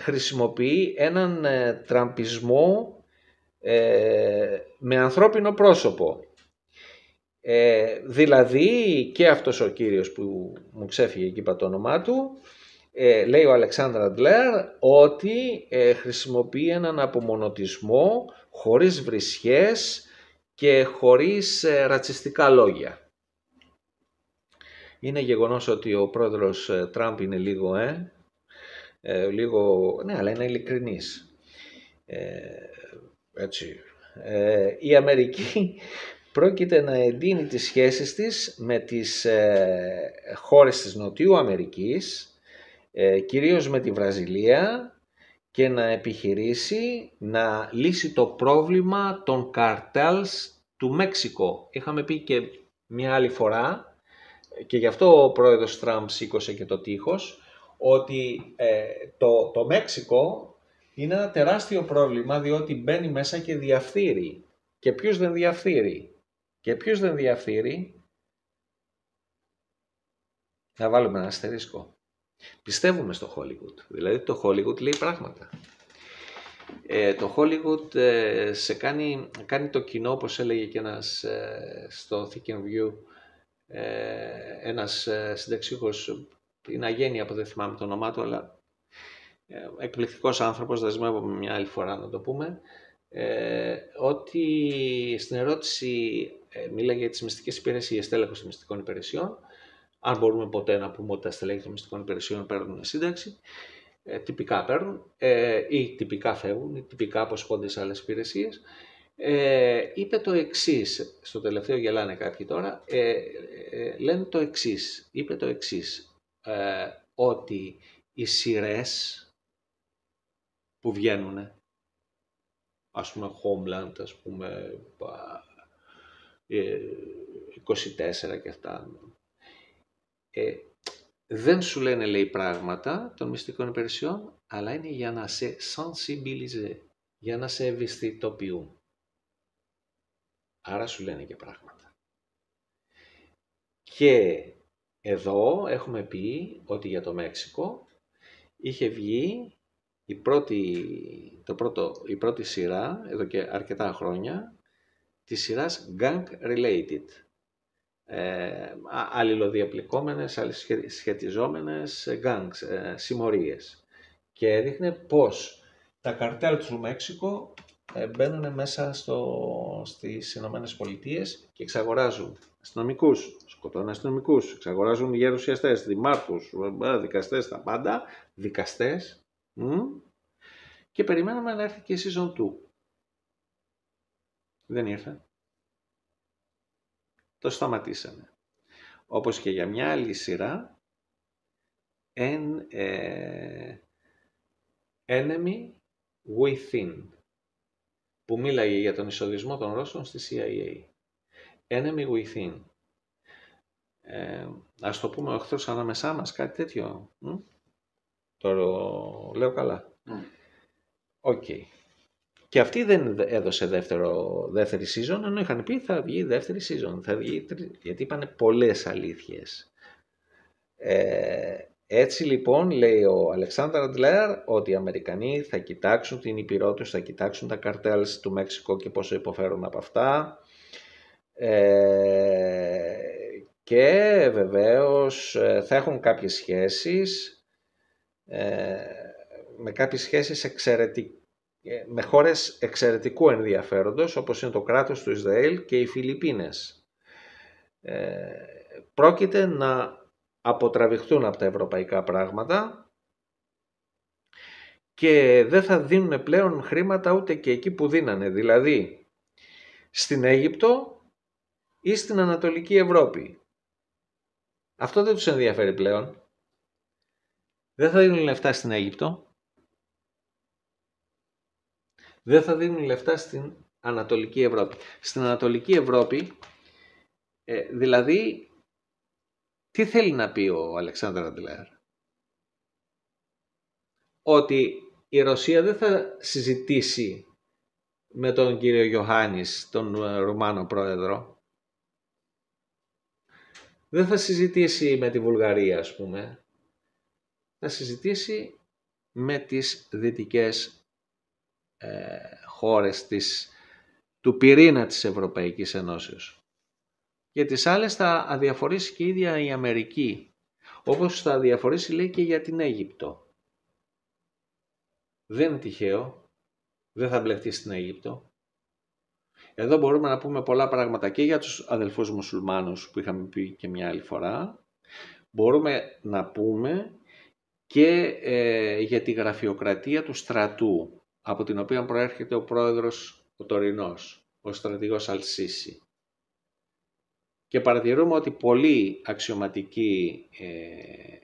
χρησιμοποιεί έναν τραμπισμό με ανθρώπινο πρόσωπο. δηλαδή και αυτός ο κύριος που μου ξέφυγε εκεί είπα το όνομά του λέει ο Αλεξάνδρα Ντλέρ ότι χρησιμοποιεί έναν απομονωτισμό χωρίς βρισχές και χωρίς ε, ρατσιστικά λόγια. Είναι γεγονός ότι ο πρόεδρος ε, Τραμπ είναι λίγο, ε, ε, λίγο, ναι, αλλά είναι ειλικρινής. Ε, έτσι. η Αμερική πρόκειται να εντείνει τις σχέσεις της με τις χώρες της Νοτιού Αμερικής, κυρίως με τη Βραζιλία, και να επιχειρήσει να λύσει το πρόβλημα των καρτέλς του Μέξικο. Είχαμε πει και μια άλλη φορά και γι' αυτό ο πρόεδρος Τραμπ σήκωσε και το τείχος ότι ε, το, το Μέξικο είναι ένα τεράστιο πρόβλημα διότι μπαίνει μέσα και διαφθείρει. Και ποιος δεν διαφθείρει. Και ποιος δεν διαφθείρει. Να βάλουμε ένα αστερίσκο. Πιστεύουμε στο Hollywood. Δηλαδή το Hollywood λέει πράγματα. Ε, το Hollywood ε, σε κάνει, κάνει το κοινό, όπως έλεγε και ένας ε, στο Thinking View, ε, ένας συνταξίχος, είναι αγένεια που δεν θυμάμαι το όνομά του, αλλά εκπληκτικός άνθρωπος, δεσμεύομαι μια άλλη φορά να το πούμε, ότι στην ερώτηση μίλαγε για τις μυστικές υπηρεσίες, τέλεχος των μυστικών υπηρεσιών, αν μπορούμε ποτέ να πούμε ότι τα στελέχη των μυστικών υπηρεσιών παίρνουν σύνταξη, ε, τυπικά παίρνουν ε, ή τυπικά φεύγουν τυπικά αποσχόνται σε άλλες υπηρεσίες, ε, είπε το εξής, στο τελευταίο γελάνε κάποιοι τώρα, ε, λένε το εξής, είπε το εξής, ότι οι σειρές που βγαίνουν, ας πούμε Homeland, ας πούμε 24 και αυτά, ε, δεν σου λένε λέει πράγματα των μυστικών υπηρεσιών, αλλά είναι για να σε sensibilize για να σε ευαισθητοποιούν. Άρα σου λένε και πράγματα. Και εδώ έχουμε πει ότι για το Μέξικο είχε βγει η πρώτη, το πρώτο, η πρώτη σειρά, εδώ και αρκετά χρόνια, της σειράς Gang Related ε, αλληλοδιαπληκόμενες, αλληλοσχετιζόμενες γκάνγκς, ε, ε, συμμορίες. Και έδειχνε πως τα καρτέλ τους Μεξικό ε, μπαίνουν μέσα στο, στις Ηνωμένες Πολιτείες και εξαγοράζουν αστυνομικούς, σκοτώνουν αστυνομικούς, εξαγοράζουν γερουσιαστές, δημάρχους, ε, ε, δικαστές, τα πάντα, δικαστές. Και περιμέναμε να έρθει και η season 2. Δεν ήρθε το σταματήσαμε. Όπως και για μια άλλη σειρά, ε, enemy within, που μίλαγε για τον εισοδισμό των Ρώσων στη CIA. Enemy within. Ε, ας το πούμε ο εχθρός ανάμεσά μας, κάτι τέτοιο. Το λέω καλά. Ναι. Οκ. Και αυτή δεν έδωσε δεύτερο, δεύτερη season, ενώ είχαν πει θα βγει δεύτερη season, θα βγει, γιατί είπαν πολλές αλήθειες. Ε, έτσι λοιπόν λέει ο Αλεξάνδρα Ντλέρ ότι οι Αμερικανοί θα κοιτάξουν την Υπηρό θα κοιτάξουν τα καρτέλς του Μεξικό και πόσο υποφέρουν από αυτά. Ε, και βεβαίως ε, θα έχουν κάποιες σχέσεις, ε, με κάποιες σχέσεις εξαιρετικές με χώρες εξαιρετικού ενδιαφέροντος όπως είναι το κράτος του Ισραήλ και οι Φιλιππίνες. Ε, πρόκειται να αποτραβηχτούν από τα ευρωπαϊκά πράγματα και δεν θα δίνουν πλέον χρήματα ούτε και εκεί που δίνανε, δηλαδή στην Αίγυπτο ή στην Ανατολική Ευρώπη. Αυτό δεν τους ενδιαφέρει πλέον. Δεν θα δίνουν λεφτά στην Αίγυπτο, δεν θα δίνουν λεφτά στην Ανατολική Ευρώπη. Στην Ανατολική Ευρώπη, ε, δηλαδή, τι θέλει να πει ο Αλεξάνδρ Αντλέρ. Ότι η Ρωσία δεν θα συζητήσει με τον κύριο Γιωάννης, τον ε, Ρουμάνο πρόεδρο. Δεν θα συζητήσει με τη Βουλγαρία, ας πούμε. Θα συζητήσει με τις δυτικές ε, χώρες της, του πυρήνα της Ευρωπαϊκής Ενώσεως. Για τις άλλες θα αδιαφορήσει και η ίδια η Αμερική, όπως θα αδιαφορήσει λέει και για την Αίγυπτο. Δεν είναι τυχαίο, δεν θα μπλεχτεί στην Αίγυπτο. Εδώ μπορούμε να πούμε πολλά πράγματα και για τους αδελφούς μουσουλμάνους που είχαμε πει και μια άλλη φορά. Μπορούμε να πούμε και ε, για τη γραφειοκρατία του στρατού από την οποία προέρχεται ο πρόεδρος ο τωρινός, ο στρατηγός Αλσίση. Και παρατηρούμε ότι πολλοί αξιωματικοί ε,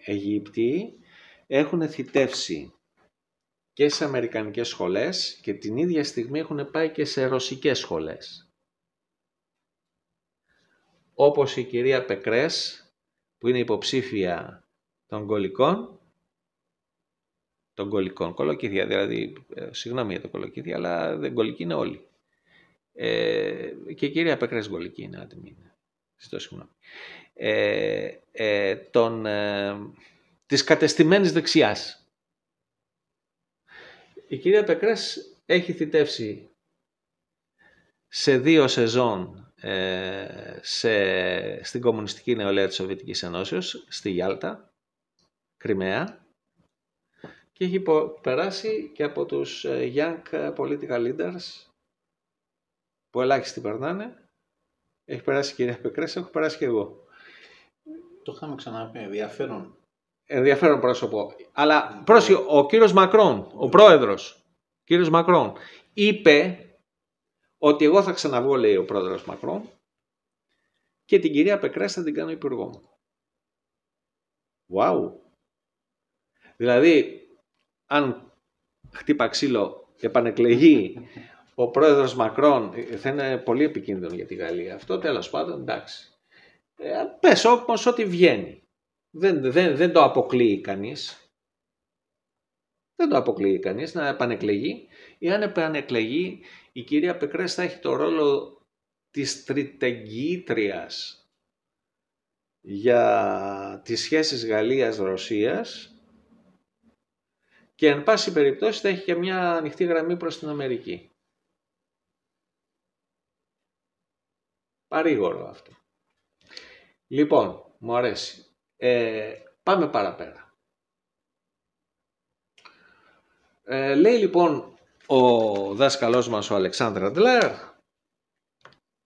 Αιγύπτιοι έχουν θητεύσει και σε αμερικανικές σχολές και την ίδια στιγμή έχουν πάει και σε ρωσικές σχολές. Όπως η κυρία Πεκρές, που είναι υποψήφια των Γολικών, των κολικών. Κολοκύθια, δηλαδή, ε, συγγνώμη για το κολοκύθια, αλλά δεν κολική είναι όλοι. Ε, και η κυρία Πεκρές είναι, άντε μην ζητώ συγγνώμη. Ε, ε, τον, ε, της κατεστημένης δεξιάς. Η κυρία Πεκρές έχει θητεύσει σε δύο σεζόν ε, σε, στην κομμουνιστική νεολαία της Σοβιετικής Ενώσεως, στη Γιάλτα, Κρυμαία, και έχει περάσει και από τους ε, young ε, political leaders που ελάχιστοι περνάνε. Έχει περάσει η κυρία Πεκρέσα, έχω περάσει και εγώ. Το είχαμε ξαναπεί, ενδιαφέρον. Ενδιαφέρον πρόσωπο. Αλλά ναι. πρόσωπο, ο κύριος Μακρόν, ο ναι. πρόεδρος, κύριος Μακρόν, είπε ότι εγώ θα ξαναβγώ, λέει ο πρόεδρος Μακρόν, και την κυρία Πεκρέσα θα την κάνω υπουργό μου. Wow. Δηλαδή, αν χτύπα ξύλο επανεκλεγεί ο πρόεδρος Μακρόν, θα είναι πολύ επικίνδυνο για τη Γαλλία αυτό, τέλος πάντων, εντάξει. Ε, πες όμως ότι βγαίνει. Δεν, δεν, δεν το αποκλείει κανείς. Δεν το αποκλείει κανείς να επανεκλεγεί. αν επανεκλεγεί, η κυρία Πεκρές θα έχει το ρόλο της τριτεγγύτριας για τις σχέσεις Γαλλίας-Ρωσίας και εν πάση περιπτώσει θα έχει και μια ανοιχτή γραμμή προς την Αμερική. Παρήγορο αυτό. Λοιπόν, μου αρέσει. Ε, πάμε παραπέρα. Ε, λέει λοιπόν ο δάσκαλός μας ο Αλεξάνδρ Αντλέρ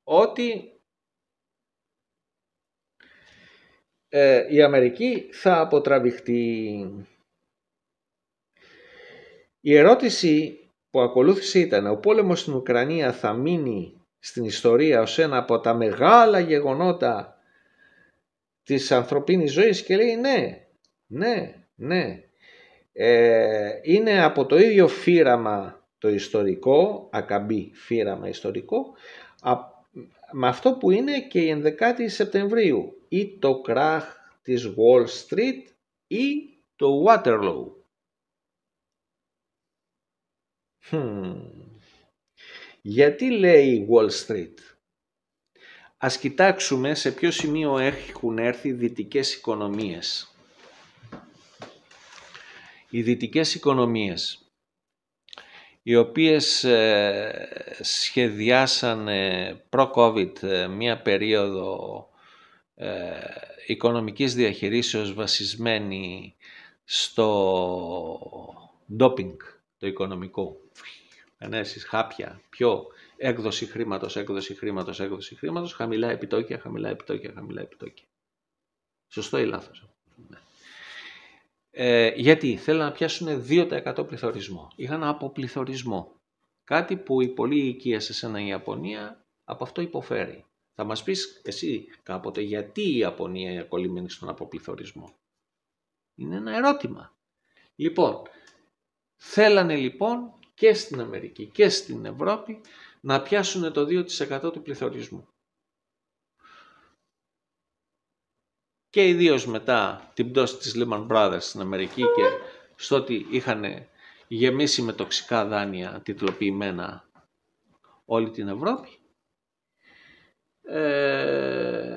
ότι ε, η Αμερική θα αποτραβηχτεί η ερώτηση που ακολούθησε ήταν ο πόλεμος στην Ουκρανία θα μείνει στην ιστορία ως ένα από τα μεγάλα γεγονότα της ανθρωπίνης ζωής και λέει ναι, ναι, ναι. Ε, είναι από το ίδιο φύραμα το ιστορικό, ακαμπή φύραμα ιστορικό, με αυτό που είναι και η 11η Σεπτεμβρίου ή το κράχ της Wall Street ή το Waterloo. Γιατί λέει Wall Street. Ας κοιτάξουμε σε ποιο σημείο έχουν έρθει δυτικές οικονομίες. Οι δυτικές οικονομίες, οι οποίες ε, σχεδιάσαν προ-COVID ε, μία περίοδο ε, οικονομικής διαχειρήσεως βασισμένη στο ντόπινγκ το οικονομικό. Ενέσεις ναι, χάπια, πιο έκδοση χρήματος, έκδοση χρήματος, έκδοση χρήματος, χαμηλά επιτόκια, χαμηλά επιτόκια, χαμηλά επιτόκια. Σωστό ή λάθος. Ναι. Ε, γιατί θέλουν να πιάσουν 2% πληθωρισμό. Είχαν αποπληθωρισμό. Κάτι που η πολύ οικία σε σένα η Ιαπωνία από αυτό υποφέρει. Θα μας πεις εσύ κάποτε γιατί η Ιαπωνία είναι κολλημένη στον αποπληθωρισμό. Είναι ένα ερώτημα. Λοιπόν, Θέλανε λοιπόν και στην Αμερική και στην Ευρώπη να πιάσουν το 2% του πληθωρισμού. Και ιδίως μετά την πτώση της Lehman Brothers στην Αμερική και στο ότι είχαν γεμίσει με τοξικά δάνεια τιτλοποιημένα όλη την Ευρώπη, ε,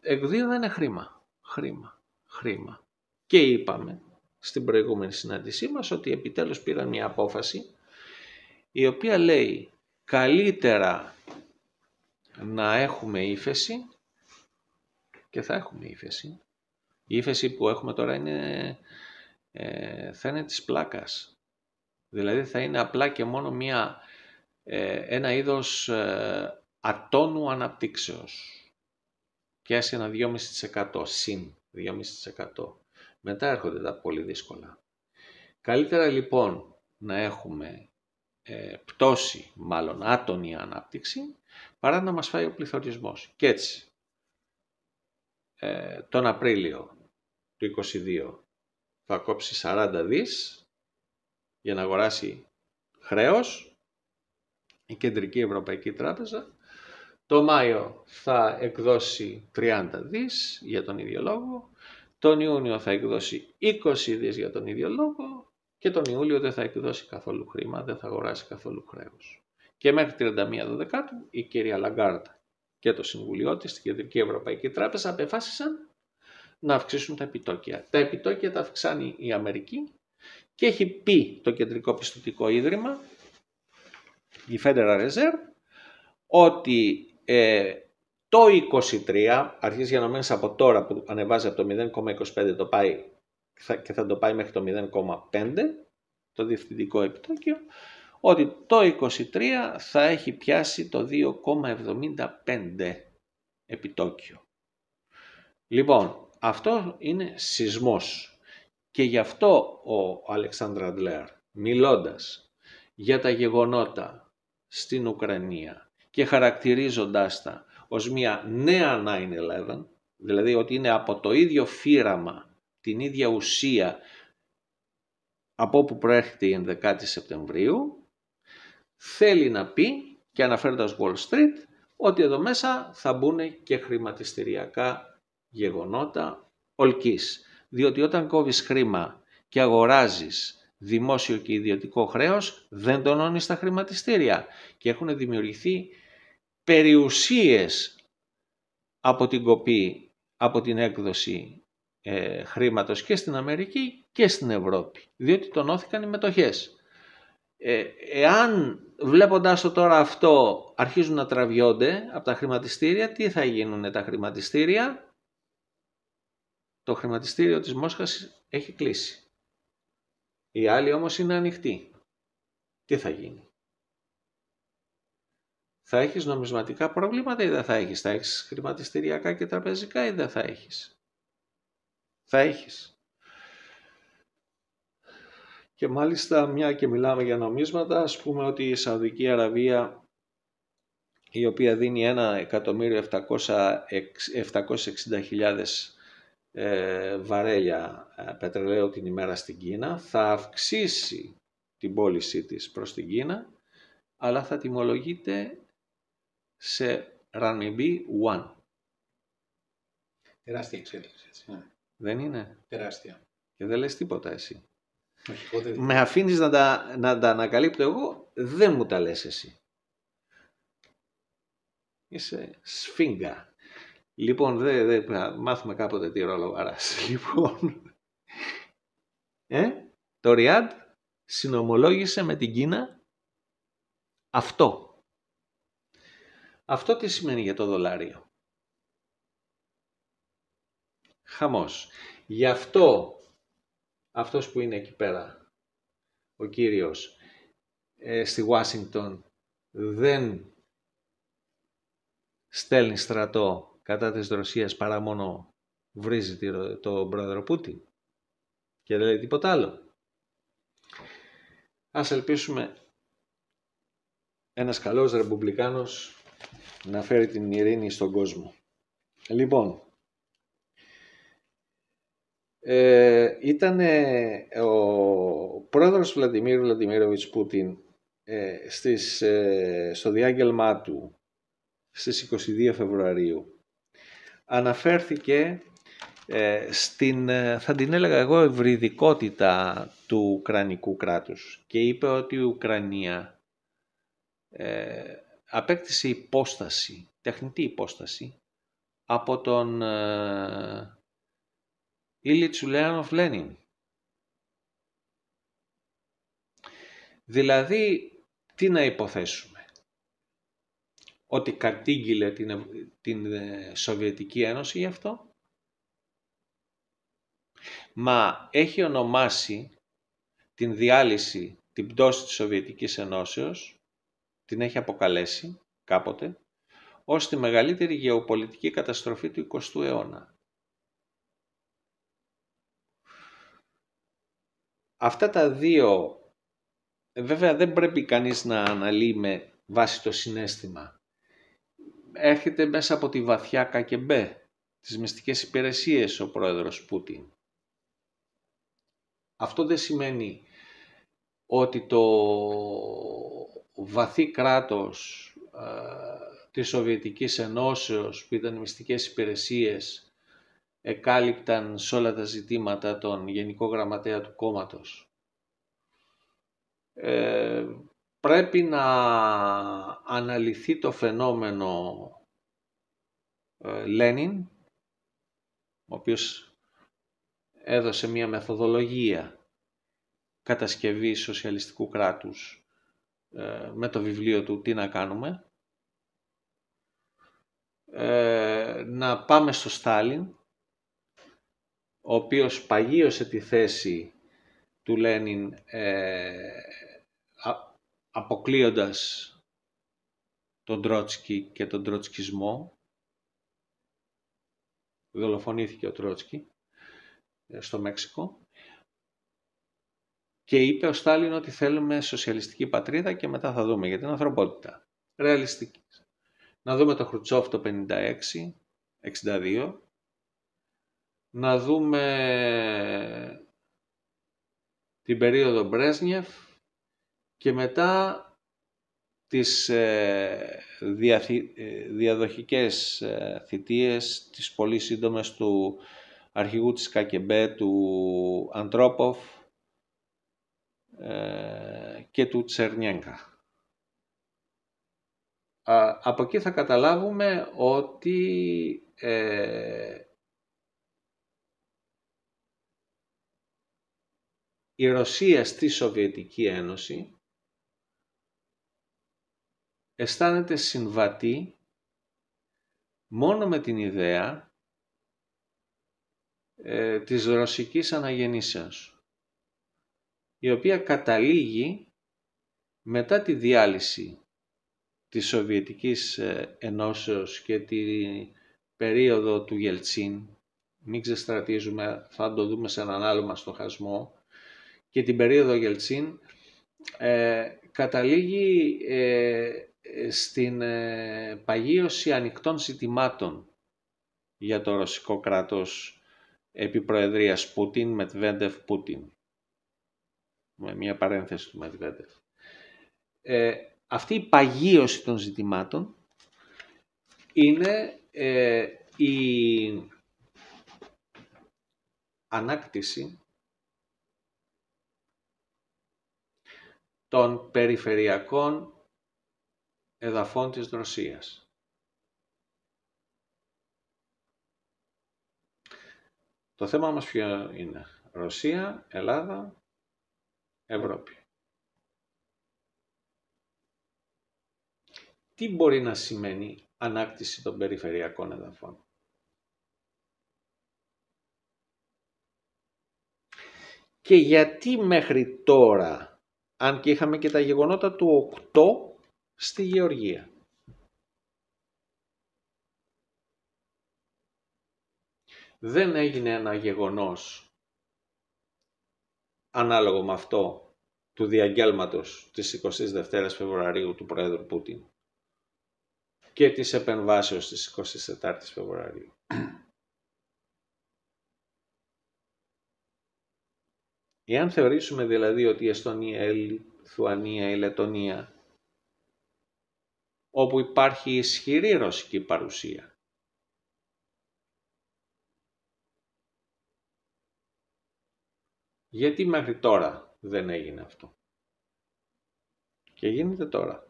εκδίδανε χρήμα, χρήμα, χρήμα. Και είπαμε στην προηγούμενη συνάντησή μας ότι επιτέλους πήραν μια απόφαση η οποία λέει καλύτερα να έχουμε ύφεση και θα έχουμε ύφεση. Η ύφεση που έχουμε τώρα είναι, ε, θα είναι της πλάκας. Δηλαδή θα είναι απλά και μόνο μια, ε, ένα είδος ε, ατόνου αναπτύξεως. Και ένα 2,5% συν 2,5%. Μετά έρχονται τα πολύ δύσκολα. Καλύτερα λοιπόν να έχουμε ε, πτώση, μάλλον άτονη ανάπτυξη, παρά να μας φάει ο πληθωρισμός. Και έτσι, ε, τον Απρίλιο του 2022 θα κόψει 40 δις για να αγοράσει χρέος η Κεντρική Ευρωπαϊκή Τράπεζα. Το Μάιο θα εκδώσει 30 δις για τον ίδιο λόγο τον Ιούνιο θα εκδώσει 20 δις για τον ίδιο λόγο και τον Ιούλιο δεν θα εκδώσει καθόλου χρήμα, δεν θα αγοράσει καθόλου χρέος. Και μέχρι 31 Δεκάτου η κυρία Λαγκάρτα και το Συμβουλίο της, στην Κεντρική Ευρωπαϊκή Τράπεζα, απεφάσισαν να αυξήσουν τα επιτόκια. Τα επιτόκια τα αυξάνει η Αμερική και έχει πει το Κεντρικό Πιστοτικό Ίδρυμα, η Federal Reserve, ότι ε, το 23 αρχίζει για να μένεις από τώρα που ανεβάζει από το 0,25 το πάει και θα το πάει μέχρι το 0,5 το διευθυντικό επιτόκιο ότι το 23 θα έχει πιάσει το 2,75 επιτόκιο. Λοιπόν, αυτό είναι σεισμός και γι' αυτό ο Αλεξάνδρα Ντλέρ μιλώντας για τα γεγονότα στην Ουκρανία και χαρακτηρίζοντάς τα ως μια νέα 9-11, δηλαδή ότι είναι από το ίδιο φύραμα, την ίδια ουσία από όπου προέρχεται η 11η Σεπτεμβρίου, θέλει να πει και αναφέροντας Wall Street ότι εδώ μέσα θα μπουν και χρηματιστηριακά γεγονότα ολκής. Διότι όταν κόβεις χρήμα και αγοράζεις δημόσιο και ιδιωτικό χρέος, δεν τονώνεις τα χρηματιστήρια και έχουν δημιουργηθεί περιουσίες από την κοπή, από την έκδοση ε, χρήματος και στην Αμερική και στην Ευρώπη, διότι τονώθηκαν οι μετοχές. Ε, εάν βλέποντας το τώρα αυτό αρχίζουν να τραβιώνται από τα χρηματιστήρια, τι θα γίνουν τα χρηματιστήρια. Το χρηματιστήριο της Μόσχας έχει κλείσει. Η άλλη όμως είναι ανοιχτή. Τι θα γίνει. Θα έχεις νομισματικά προβλήματα ή δεν θα έχεις. Θα έχεις χρηματιστηριακά και τραπεζικά ή δεν θα έχεις. Θα έχεις. Και μάλιστα μια και μιλάμε για νομίσματα, ας πούμε ότι η Σαουδική Αραβία η οποία δίνει 1.760.000 ε, βαρέλια ε, πετρελαίου την ημέρα στην Κίνα, θα αυξήσει την πώλησή της προς την Κίνα, αλλά θα τιμολογείται σε b 1. Τεράστια εξέλιξη. Έτσι. Ναι. Δεν είναι. Τεράστια. Και δεν λες τίποτα εσύ. Με αφήνεις να τα, να τα ανακαλύπτω εγώ, δεν μου τα λες εσύ. Είσαι σφίγγα. Λοιπόν, δεν δε, μάθουμε κάποτε τι ρόλο βαράς. Λοιπόν, ε, το Ριάντ συνομολόγησε με την Κίνα αυτό. Αυτό τι σημαίνει για το δολάριο. Χαμός. Γι' αυτό αυτός που είναι εκεί πέρα, ο κύριος, ε, στη Ουάσιγκτον δεν στέλνει στρατό κατά της Ρωσίας παρά μόνο βρίζει το πρόεδρο Πούτιν και δεν λέει τίποτα άλλο. Ας ελπίσουμε ένας καλός ρεπουμπλικάνος να φέρει την ειρήνη στον κόσμο. Λοιπόν, ε, ήταν ε, ο πρόεδρος Βλαντιμίρου Βλαντιμίροβιτς Πούτιν ε, στις, ε, στο διάγγελμά του στις 22 Φεβρουαρίου. Αναφέρθηκε ε, στην, θα την έλεγα εγώ, ευρυδικότητα του Ουκρανικού κράτους και είπε ότι η Ουκρανία απέκτησε υπόσταση, τεχνητή υπόσταση, από τον ε, Ήλι Τσουλέανοφ Δηλαδή, τι να υποθέσουμε. Ότι κατήγγειλε την, την ε, Σοβιετική Ένωση γι' αυτό. Μα έχει ονομάσει την διάλυση, την πτώση της Σοβιετικής Ενώσεως την έχει αποκαλέσει κάποτε ως τη μεγαλύτερη γεωπολιτική καταστροφή του 20ου αιώνα. Αυτά τα δύο βέβαια δεν πρέπει κανείς να αναλύει με βάση το συνέστημα. Έρχεται μέσα από τη βαθιά κακεμπέ, τις μυστικές υπηρεσίες ο πρόεδρος Πούτιν. Αυτό δεν σημαίνει ότι το βαθύ κράτος ε, της Σοβιετικής Ενώσεως που ήταν μυστικές υπηρεσίες εκάλυπταν σε όλα τα ζητήματα τον Γενικό Γραμματέα του κόμματος. Ε, πρέπει να αναλυθεί το φαινόμενο ε, Λένιν, ο οποίος έδωσε μια μεθοδολογία κατασκευή σοσιαλιστικού κράτους ε, με το βιβλίο του «Τι να κάνουμε». Ε, να πάμε στο Στάλιν, ο οποίος παγίωσε τη θέση του Λένιν ε, αποκλείοντας τον Τρότσκι και τον Τρότσκισμό. Δολοφονήθηκε ο Τρότσκι στο Μέξικο. Και είπε ο Στάλιν ότι θέλουμε σοσιαλιστική πατρίδα και μετά θα δούμε για την ανθρωπότητα. Ρεαλιστικής. Να δούμε το Χρουτσόφ το 56, 62. Να δούμε την περίοδο Μπρέσνιεφ και μετά τις ε, διαθυ, ε, διαδοχικές ε, θητείες, τις πολύ σύντομες του αρχηγού της ΚΑΚΕΜΠΕ, του Αντρόποφ, ε, και του Τσερνιέγκα. Από εκεί θα καταλάβουμε ότι ε, η Ρωσία στη Σοβιετική Ένωση αισθάνεται συμβατή μόνο με την ιδέα ε, της ρωσικής αναγεννήσεως η οποία καταλήγει μετά τη διάλυση της Σοβιετικής ε, Ενώσεως και τη περίοδο του Γελτσίν, μην ξεστρατίζουμε, θα το δούμε σε έναν άλλο μας στοχασμό, και την περίοδο Γελτσίν, ε, καταλήγει ε, στην ε, παγίωση ανοιχτών ζητημάτων για το ρωσικό κράτος επί προεδρίας Πούτιν, Μετβέντεφ Πούτιν με μια παρένθεση του Medvedev. Ε, αυτή η παγίωση των ζητημάτων είναι ε, η ανάκτηση των περιφερειακών εδαφών της Ρωσίας. Το θέμα μας ποιο είναι. Ρωσία, Ελλάδα, Ευρώπη. Τι μπορεί να σημαίνει ανάκτηση των περιφερειακών εδαφών. Και γιατί μέχρι τώρα, αν και είχαμε και τα γεγονότα του 8 στη Γεωργία. Δεν έγινε ένα γεγονός ανάλογο με αυτό του διαγγέλματος της 22 Φεβρουαρίου του Πρόεδρου Πούτιν και της επεμβάσεως της 24 Φεβρουαρίου. Εάν θεωρήσουμε δηλαδή ότι η Εστονία, η Λιθουανία, η Λετωνία, όπου υπάρχει ισχυρή ρωσική παρουσία, Γιατί μέχρι τώρα δεν έγινε αυτό. Και γίνεται τώρα.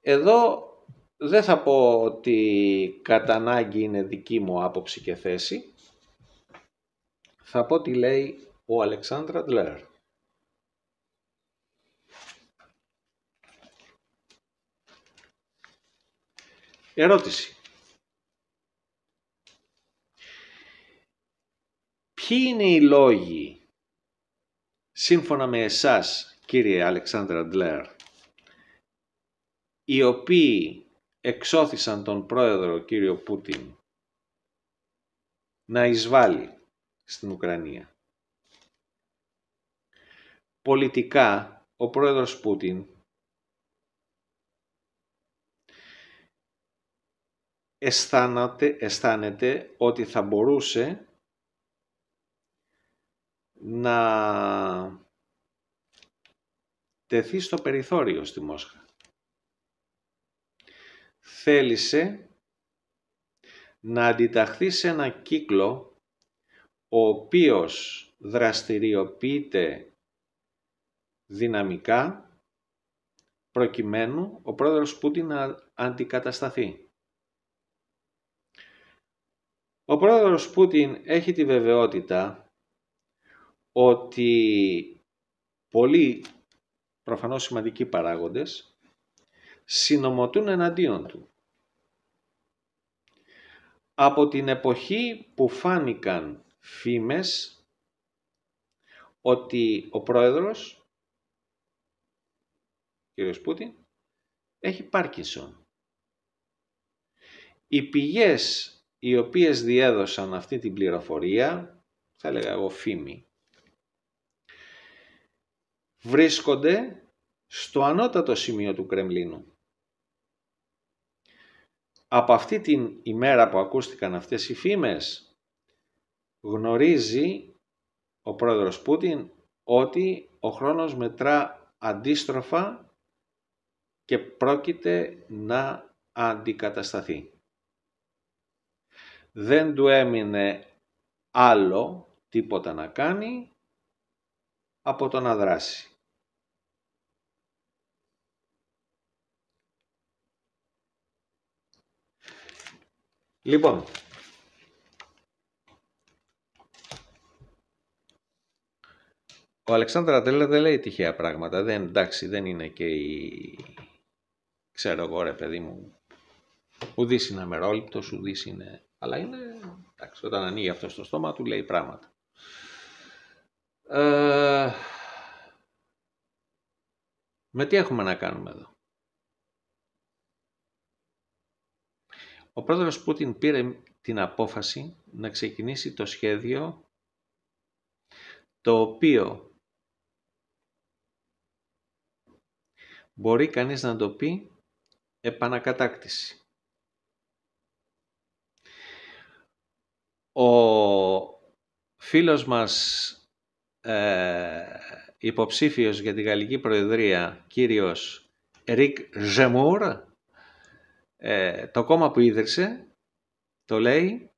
Εδώ δεν θα πω ότι κατά ανάγκη είναι δική μου άποψη και θέση. Θα πω τι λέει ο Αλεξάνδρα Τλέρ. Ερώτηση. ποιοι είναι οι λόγοι σύμφωνα με εσάς κύριε Αλεξάνδρα Ντλέρ οι οποίοι εξώθησαν τον πρόεδρο κύριο Πούτιν να εισβάλλει στην Ουκρανία. Πολιτικά ο πρόεδρος Πούτιν αισθάνεται, αισθάνεται ότι θα μπορούσε να τεθεί στο περιθώριο στη Μόσχα. Θέλησε να αντιταχθεί σε ένα κύκλο ο οποίος δραστηριοποιείται δυναμικά προκειμένου ο πρόεδρος Πούτιν να αντικατασταθεί. Ο πρόεδρος Πούτιν έχει τη βεβαιότητα ότι πολλοί προφανώς σημαντικοί παράγοντες συνομωτούν εναντίον του. Από την εποχή που φάνηκαν φήμες ότι ο πρόεδρος, κύριος Πούτιν, έχει Πάρκινσον. Οι πηγές οι οποίες διέδωσαν αυτή την πληροφορία, θα έλεγα εγώ φήμη, βρίσκονται στο ανώτατο σημείο του Κρεμλίνου. Από αυτή την ημέρα που ακούστηκαν αυτές οι φήμες, γνωρίζει ο πρόεδρος Πούτιν ότι ο χρόνος μετρά αντίστροφα και πρόκειται να αντικατασταθεί. Δεν του έμεινε άλλο τίποτα να κάνει από το να δράσει. Λοιπόν, ο Αλεξάνδρα Τέλερ δεν λέει τυχαία πράγματα. Δεν, εντάξει, δεν είναι και η... Ξέρω εγώ ρε παιδί μου. Ουδής είναι αμερόληπτος, ουδής είναι... Αλλά είναι... Εντάξει, όταν ανοίγει αυτό στο στόμα του λέει πράγματα. Ε... Με τι έχουμε να κάνουμε εδώ. Ο πρόεδρος Πούτιν πήρε την απόφαση να ξεκινήσει το σχέδιο το οποίο μπορεί κανείς να το πει επανακατάκτηση. Ο φίλος μας ε, υποψήφιος για τη Γαλλική Προεδρία, κύριος Ρικ Ζεμούρ, ε, το κόμμα που ίδρυσε το λέει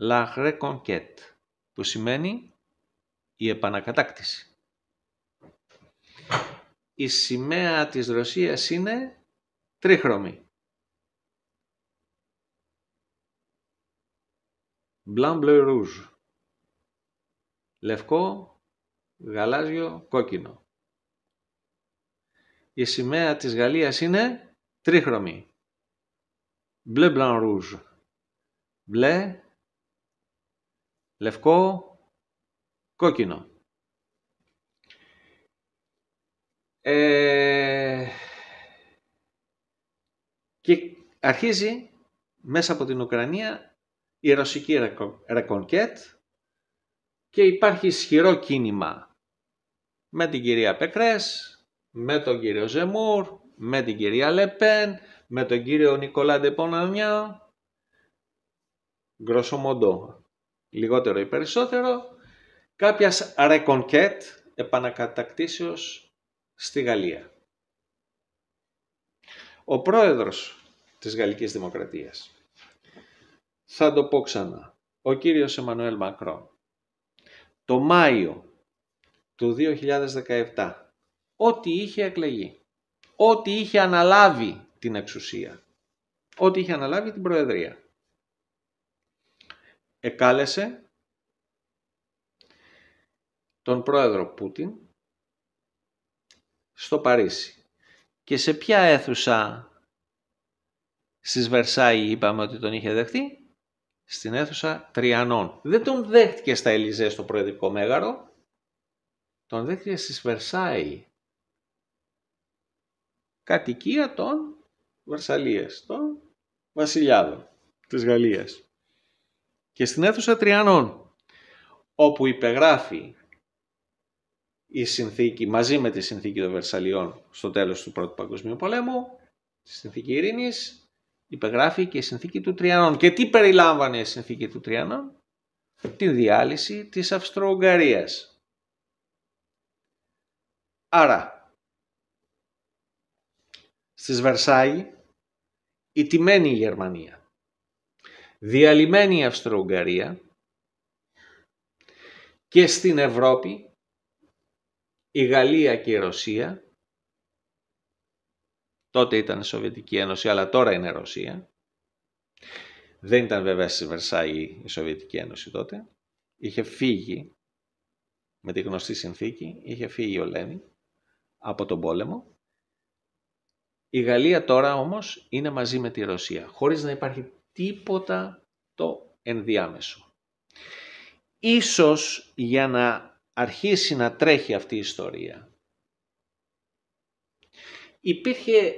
La Reconquête, που σημαίνει η επανακατάκτηση. Η σημαία της Ρωσίας είναι τρίχρωμη. Blanc bleu rouge. Λευκό, γαλάζιο, κόκκινο. Η σημαία της Γαλλίας είναι τρίχρωμη, μπλε μπλαν ρούζ, μπλε, λευκό, κόκκινο. Ε, και αρχίζει μέσα από την Ουκρανία η ρωσική ρεκονκέτ και υπάρχει ισχυρό κίνημα με την κυρία Πεκρές, με τον κύριο Ζεμούρ, με την κυρία Λεπέν, με τον κύριο Νικολά Ντεπονανιά, γκροσομοντό, λιγότερο ή περισσότερο, κάποιας ρεκονκέτ επανακατακτήσεως στη Γαλλία. Ο πρόεδρος της Γαλλικής Δημοκρατίας, θα το πω ξανά, ο κύριος Εμμανουέλ Μακρό, το Μάιο του 2017, ό,τι είχε εκλεγεί, ό,τι είχε αναλάβει την εξουσία, ό,τι είχε αναλάβει την Προεδρία. Εκάλεσε τον πρόεδρο Πούτιν στο Παρίσι. Και σε ποια αίθουσα στις Βερσάι είπαμε ότι τον είχε δεχτεί, στην αίθουσα Τριανών. Δεν τον δέχτηκε στα Ελιζέ στο Προεδρικό Μέγαρο, τον δέχτηκε στις Βερσάι κατοικία των Βαρσαλίας, των βασιλιάδων της Γαλλίας. Και στην αίθουσα Τριανών, όπου υπεγράφει η συνθήκη, μαζί με τη συνθήκη των Βερσαλιών στο τέλος του Πρώτου Παγκοσμίου Πολέμου, τη συνθήκη ειρήνης, υπεγράφει και η συνθήκη του Τριανών. Και τι περιλάμβανε η συνθήκη του Τριανών? Τη διάλυση της αυστρο Άρα, στις Βερσάι, η η Γερμανία, διαλυμένη η Αυστρο-Ουγγαρία και στην Ευρώπη η Γαλλία και η Ρωσία, τότε ήταν η Σοβιετική Ένωση αλλά τώρα είναι Ρωσία, δεν ήταν βέβαια στη Βερσάη η Σοβιετική Ένωση τότε, είχε φύγει με τη γνωστή συνθήκη, είχε φύγει ο Λένιν από τον πόλεμο η Γαλλία τώρα όμως είναι μαζί με τη Ρωσία, χωρίς να υπάρχει τίποτα το ενδιάμεσο. Ίσως για να αρχίσει να τρέχει αυτή η ιστορία, υπήρχε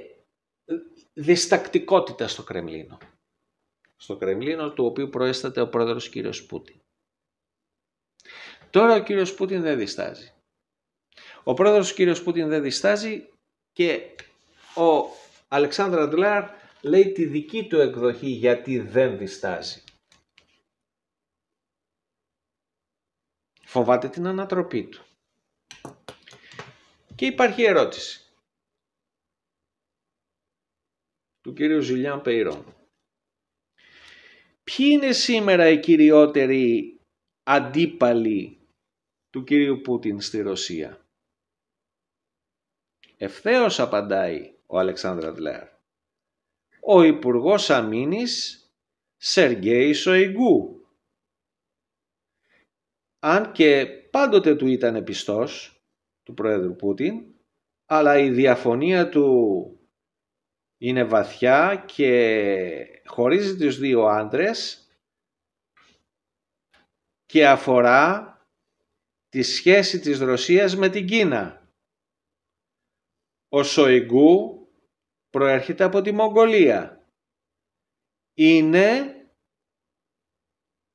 διστακτικότητα στο Κρεμλίνο. Στο Κρεμλίνο του οποίου προέσταται ο πρόεδρος κύριος Πούτιν. Τώρα ο κύριος Πούτιν δεν διστάζει. Ο πρόεδρος κύριος Πούτιν δεν διστάζει και ο Αλεξάνδρα Αντλάρ λέει τη δική του εκδοχή γιατί δεν διστάζει. Φοβάται την ανατροπή του. Και υπάρχει ερώτηση του κύριου Ζουλιάν Πεϊρών. Ποιοι είναι σήμερα οι κυριότεροι αντίπαλοι του κύριου Πούτιν στη Ρωσία. Ευθέως απαντάει ο Αλεξάνδρα Αντλέρ. Ο Υπουργός Αμήνης Σεργέη Σοϊγκού. Αν και πάντοτε του ήταν επιστός του Πρόεδρου Πούτιν, αλλά η διαφωνία του είναι βαθιά και χωρίζει τους δύο άντρες και αφορά τη σχέση της Ρωσίας με την Κίνα. Ο Σοϊγκού προέρχεται από τη Μογγολία. Είναι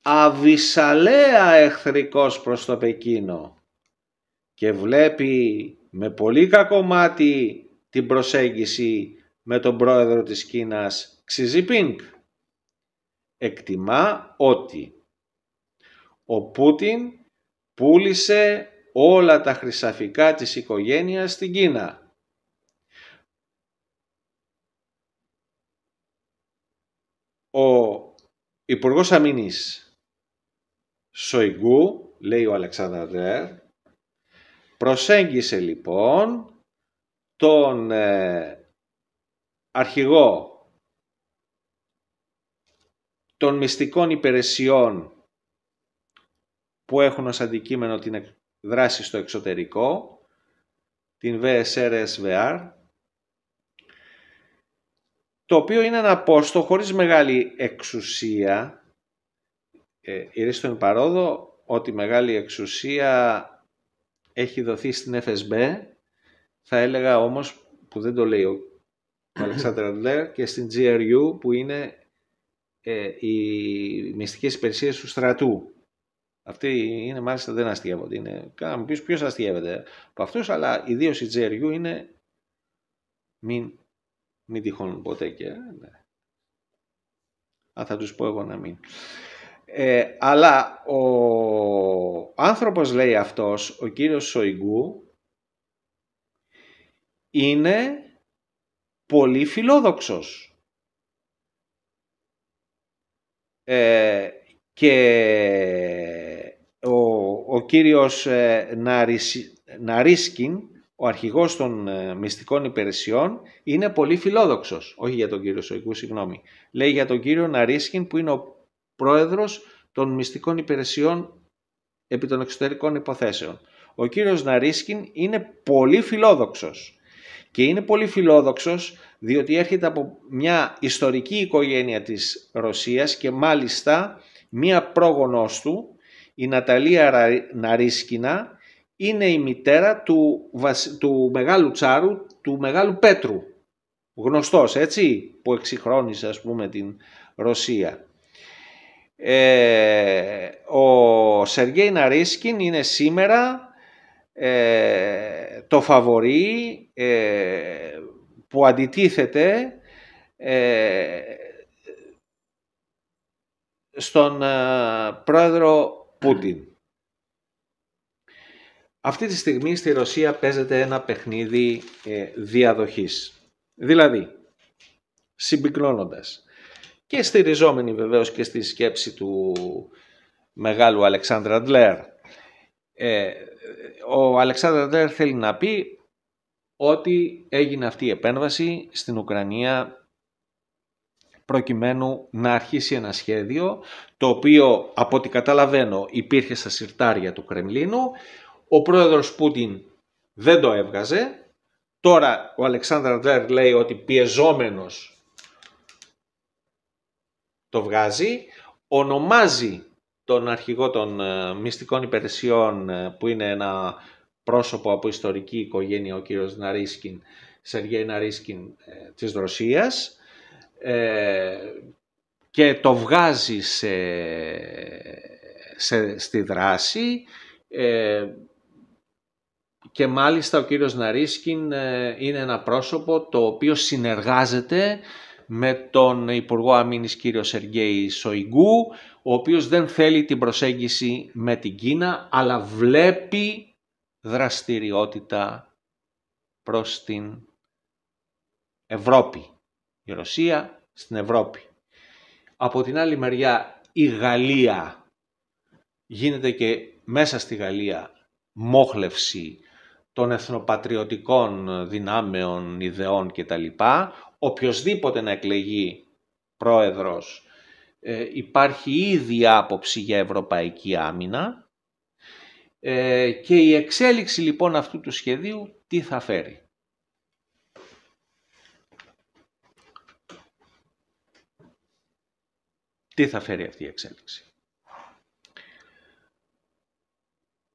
αβυσαλέα εχθρικός προς το Πεκίνο και βλέπει με πολύ κακό μάτι την προσέγγιση με τον πρόεδρο της Κίνας Ξιζιπίνκ. Εκτιμά ότι ο Πούτιν πούλησε όλα τα χρυσαφικά της οικογένειας στην Κίνα ο Υπουργός Αμήνης Σοϊγκού, λέει ο Αλεξάνδρα προσέγγισε λοιπόν τον ε, αρχηγό των μυστικών υπηρεσιών που έχουν ως αντικείμενο την δράση στο εξωτερικό, την VSRSVR, το οποίο είναι ένα πόστο χωρίς μεγάλη εξουσία. Ε, στον παρόδο ότι μεγάλη εξουσία έχει δοθεί στην FSB, θα έλεγα όμως που δεν το λέει ο Αλεξάνδρα Λερ και στην GRU που είναι ε, οι μυστικές υπηρεσίες του στρατού. Αυτή είναι μάλιστα δεν αστείευονται. Είναι, μου ποιος αστείευεται από αυτούς, αλλά ιδίως η GRU είναι μην μην τυχόν ποτέ και... Ναι. Α, θα τους πω εγώ να μην. Ε, αλλά ο άνθρωπος λέει αυτός, ο κύριος Σοϊγκού, είναι πολύ φιλόδοξος. Ε, και ο, ο κύριος ε, Ναρίσκιν ο αρχηγός των ε, μυστικών υπηρεσιών είναι πολύ φιλόδοξος. Όχι για τον κύριο Σοϊκού, συγγνώμη. Λέει για τον κύριο Ναρίσκιν που είναι ο πρόεδρος των μυστικών υπηρεσιών επί των εξωτερικών υποθέσεων. Ο κύριος Ναρίσκιν είναι πολύ φιλόδοξος. Και είναι πολύ φιλόδοξος διότι έρχεται από μια ιστορική οικογένεια της Ρωσίας και μάλιστα μία πρόγονός του, η Ναταλία Ναρίσκινα, είναι η μητέρα του, μεγάλου Τσάρου, του μεγάλου Πέτρου. Γνωστός, έτσι, που εξυγχρόνισε, ας πούμε, την Ρωσία. Ε, ο Σεργέι Ναρίσκιν είναι σήμερα ε, το φαβορή ε, που αντιτίθεται στον πρόεδρο Πούτιν. Αυτή τη στιγμή στη Ρωσία παίζεται ένα παιχνίδι ε, διαδοχής. Δηλαδή, συμπυκνώνοντας και στηριζόμενοι βεβαίως και στη σκέψη του μεγάλου Αλεξάνδρα Ντλέρ. Ε, ο Αλεξάνδρα Ντλέρ θέλει να πει ότι έγινε αυτή η επέμβαση στην Ουκρανία προκειμένου να αρχίσει ένα σχέδιο το οποίο από ό,τι καταλαβαίνω υπήρχε στα συρτάρια του Κρεμλίνου ο πρόεδρος Πούτιν δεν το έβγαζε. Τώρα ο Αλεξάνδρα Ντέρ λέει ότι πιεζόμενος το βγάζει. Ονομάζει τον αρχηγό των ε, μυστικών υπηρεσιών ε, που είναι ένα πρόσωπο από ιστορική οικογένεια ο κύριος Ναρίσκιν, Σεργέη Ναρίσκιν ε, της Ρωσίας και το βγάζει στη δράση και μάλιστα ο κύριος Ναρίσκιν ε, είναι ένα πρόσωπο το οποίο συνεργάζεται με τον Υπουργό Αμήνης κύριο Σεργέη Σοϊγκού, ο οποίος δεν θέλει την προσέγγιση με την Κίνα, αλλά βλέπει δραστηριότητα προς την Ευρώπη. Η Ρωσία στην Ευρώπη. Από την άλλη μεριά η Γαλλία γίνεται και μέσα στη Γαλλία μόχλευση των εθνοπατριωτικών δυνάμεων, ιδεών κτλ. Οποιοδήποτε να εκλεγεί πρόεδρος ε, υπάρχει ήδη άποψη για ευρωπαϊκή άμυνα ε, και η εξέλιξη λοιπόν αυτού του σχεδίου τι θα φέρει. Τι θα φέρει αυτή η εξέλιξη.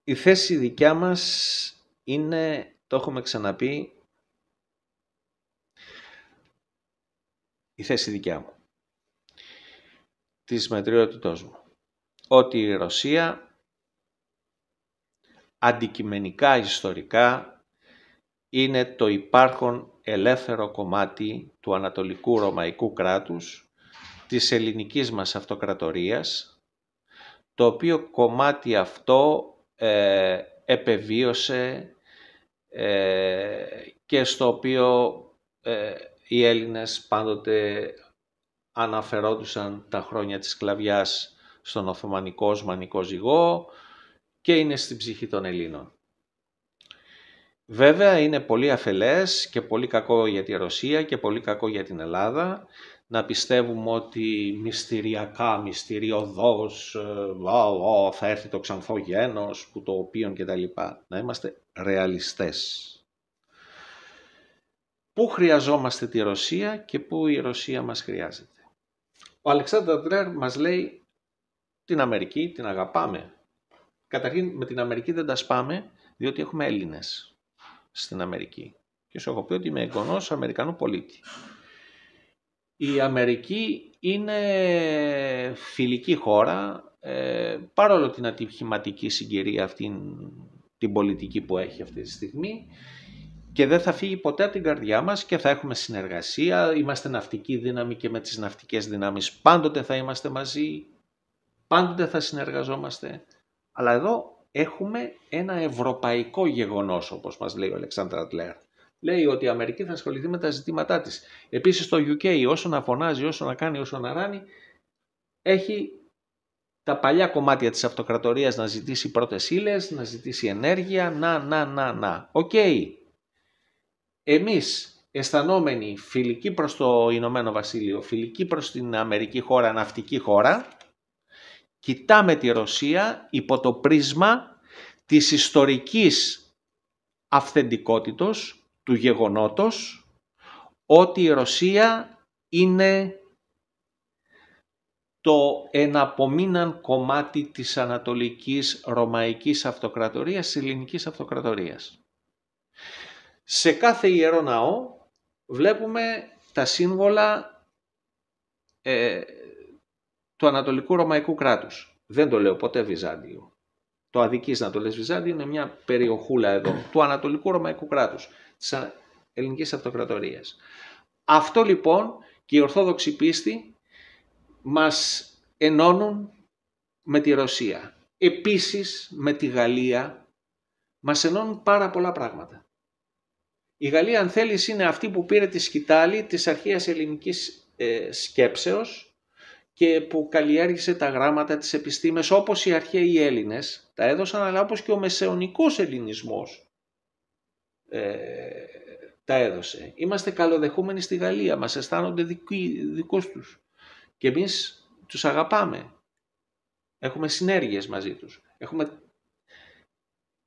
Η θέση δικιά μας είναι, το έχουμε ξαναπεί, η θέση δικιά μου, της μετριότητός μου. Ότι η Ρωσία αντικειμενικά, ιστορικά, είναι το υπάρχον ελεύθερο κομμάτι του Ανατολικού Ρωμαϊκού κράτους, της ελληνικής μας αυτοκρατορίας, το οποίο κομμάτι αυτό ε, επεβίωσε ε, και στο οποίο ε, οι Έλληνες πάντοτε αναφερόντουσαν τα χρόνια της σκλαβιάς στον Οθωμανικό-Οσμανικό ζυγό και είναι στην ψυχή των Ελλήνων. Βέβαια είναι πολύ αφελές και πολύ κακό για τη Ρωσία και πολύ κακό για την Ελλάδα να πιστεύουμε ότι μυστηριακά, μυστηριωδώς, ε, θα έρθει το ξανθό γένος, που το οποίον και λοιπά. Να είμαστε ρεαλιστές. Πού χρειαζόμαστε τη Ρωσία και πού η Ρωσία μας χρειάζεται. Ο Αλεξάνδρ Ντρέρ μας λέει την Αμερική την αγαπάμε. Καταρχήν με την Αμερική δεν τα σπάμε διότι έχουμε Έλληνες στην Αμερική. Και σου έχω πει ότι είμαι εγγονός Αμερικανού πολίτη. Η Αμερική είναι φιλική χώρα, ε, παρόλο την ατυχηματική συγκυρία αυτήν την πολιτική που έχει αυτή τη στιγμή και δεν θα φύγει ποτέ από την καρδιά μας και θα έχουμε συνεργασία, είμαστε ναυτική δύναμη και με τις ναυτικές δυνάμεις πάντοτε θα είμαστε μαζί, πάντοτε θα συνεργαζόμαστε. Αλλά εδώ έχουμε ένα ευρωπαϊκό γεγονός όπως μας λέει ο Αλεξάνδρας Τλέρ λέει ότι η Αμερική θα ασχοληθεί με τα ζητήματά της. Επίσης το UK όσο να φωνάζει, όσο να κάνει, όσο να ράνει, έχει τα παλιά κομμάτια της αυτοκρατορίας να ζητήσει πρώτες ύλες, να ζητήσει ενέργεια, να, να, να, να. Οκ. Okay. Εμείς αισθανόμενοι φιλικοί προς το Ηνωμένο Βασίλειο, φιλικοί προς την Αμερική χώρα, ναυτική χώρα, κοιτάμε τη Ρωσία υπό το πρίσμα της ιστορικής αυθεντικότητος του γεγονότος ότι η Ρωσία είναι το εναπομείναν κομμάτι της Ανατολικής Ρωμαϊκής Αυτοκρατορίας, της Ελληνικής Αυτοκρατορίας. Σε κάθε ιερό ναό βλέπουμε τα σύμβολα ε, του Ανατολικού Ρωμαϊκού κράτους. Δεν το λέω ποτέ Βυζάντιο. Το αδικής να το λες Βυζάντιο είναι μια περιοχούλα εδώ, του Ανατολικού Ρωμαϊκού κράτους της ελληνικής αυτοκρατορίας. Αυτό λοιπόν και η Ορθόδοξοι πίστη μας ενώνουν με τη Ρωσία. Επίσης με τη Γαλλία μας ενώνουν πάρα πολλά πράγματα. Η Γαλλία αν θέλεις είναι αυτή που πήρε τη σκητάλη της αρχαίας ελληνικής ε, σκέψεως και που καλλιέργησε τα γράμματα της επιστήμες όπως οι αρχαίοι Έλληνες τα έδωσαν αλλά όπως και ο μεσαιωνικός ελληνισμός ε, τα έδωσε. Είμαστε καλοδεχούμενοι στη Γαλλία, μας αισθάνονται δικοί, δικούς τους. Και εμείς τους αγαπάμε. Έχουμε συνέργειες μαζί τους. Έχουμε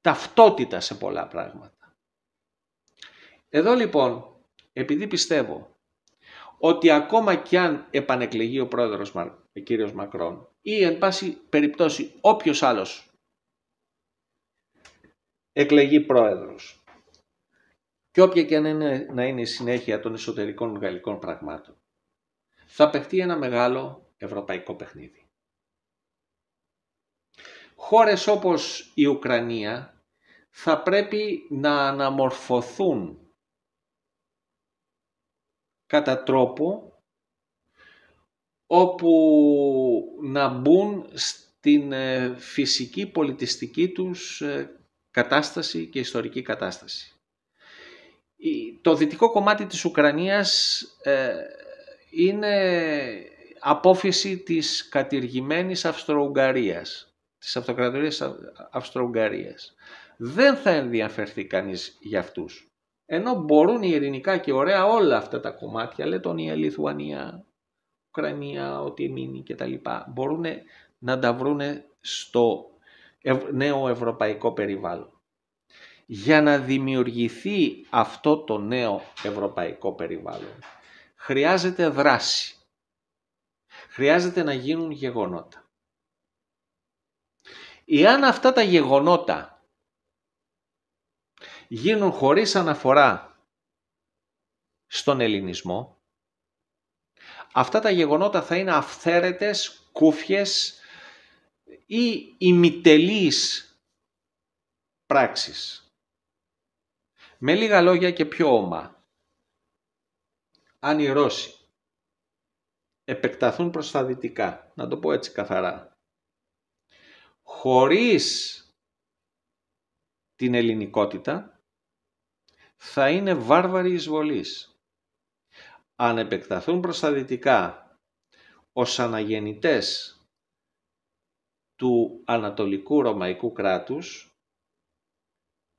ταυτότητα σε πολλά πράγματα. Εδώ λοιπόν, επειδή πιστεύω ότι ακόμα κι αν επανεκλεγεί ο πρόεδρος ο κύριος Μακρόν ή εν πάση περιπτώσει όποιος άλλος εκλεγεί πρόεδρος και όποια και να είναι, η συνέχεια των εσωτερικών γαλλικών πραγμάτων. Θα παιχτεί ένα μεγάλο ευρωπαϊκό παιχνίδι. Χώρες όπως η Ουκρανία θα πρέπει να αναμορφωθούν κατά τρόπο όπου να μπουν στην ε, φυσική πολιτιστική τους ε, κατάσταση και ιστορική κατάσταση το δυτικό κομμάτι της Ουκρανίας ε, είναι απόφυση της κατηργημένης Αυστροουγγαρίας, της Αυτοκρατορίας Αυστροουγγαρίας. Δεν θα ενδιαφερθεί κανείς για αυτούς. Ενώ μπορούν οι ειρηνικά και ωραία όλα αυτά τα κομμάτια, Λετωνία, Λιθουανία, Ουκρανία, ό,τι μείνει λοιπά, Μπορούν να τα βρούνε στο νέο ευρωπαϊκό περιβάλλον για να δημιουργηθεί αυτό το νέο ευρωπαϊκό περιβάλλον. Χρειάζεται δράση. Χρειάζεται να γίνουν γεγονότα. Εάν αυτά τα γεγονότα γίνουν χωρίς αναφορά στον ελληνισμό, αυτά τα γεγονότα θα είναι αυθαίρετες, κούφιες ή ημιτελείς πράξεις. Με λίγα λόγια και πιο όμα. Αν οι Ρώσοι επεκταθούν προς τα δυτικά, να το πω έτσι καθαρά, χωρίς την ελληνικότητα, θα είναι βάρβαροι εισβολείς. Αν επεκταθούν προς τα δυτικά ως αναγεννητές του Ανατολικού Ρωμαϊκού κράτους,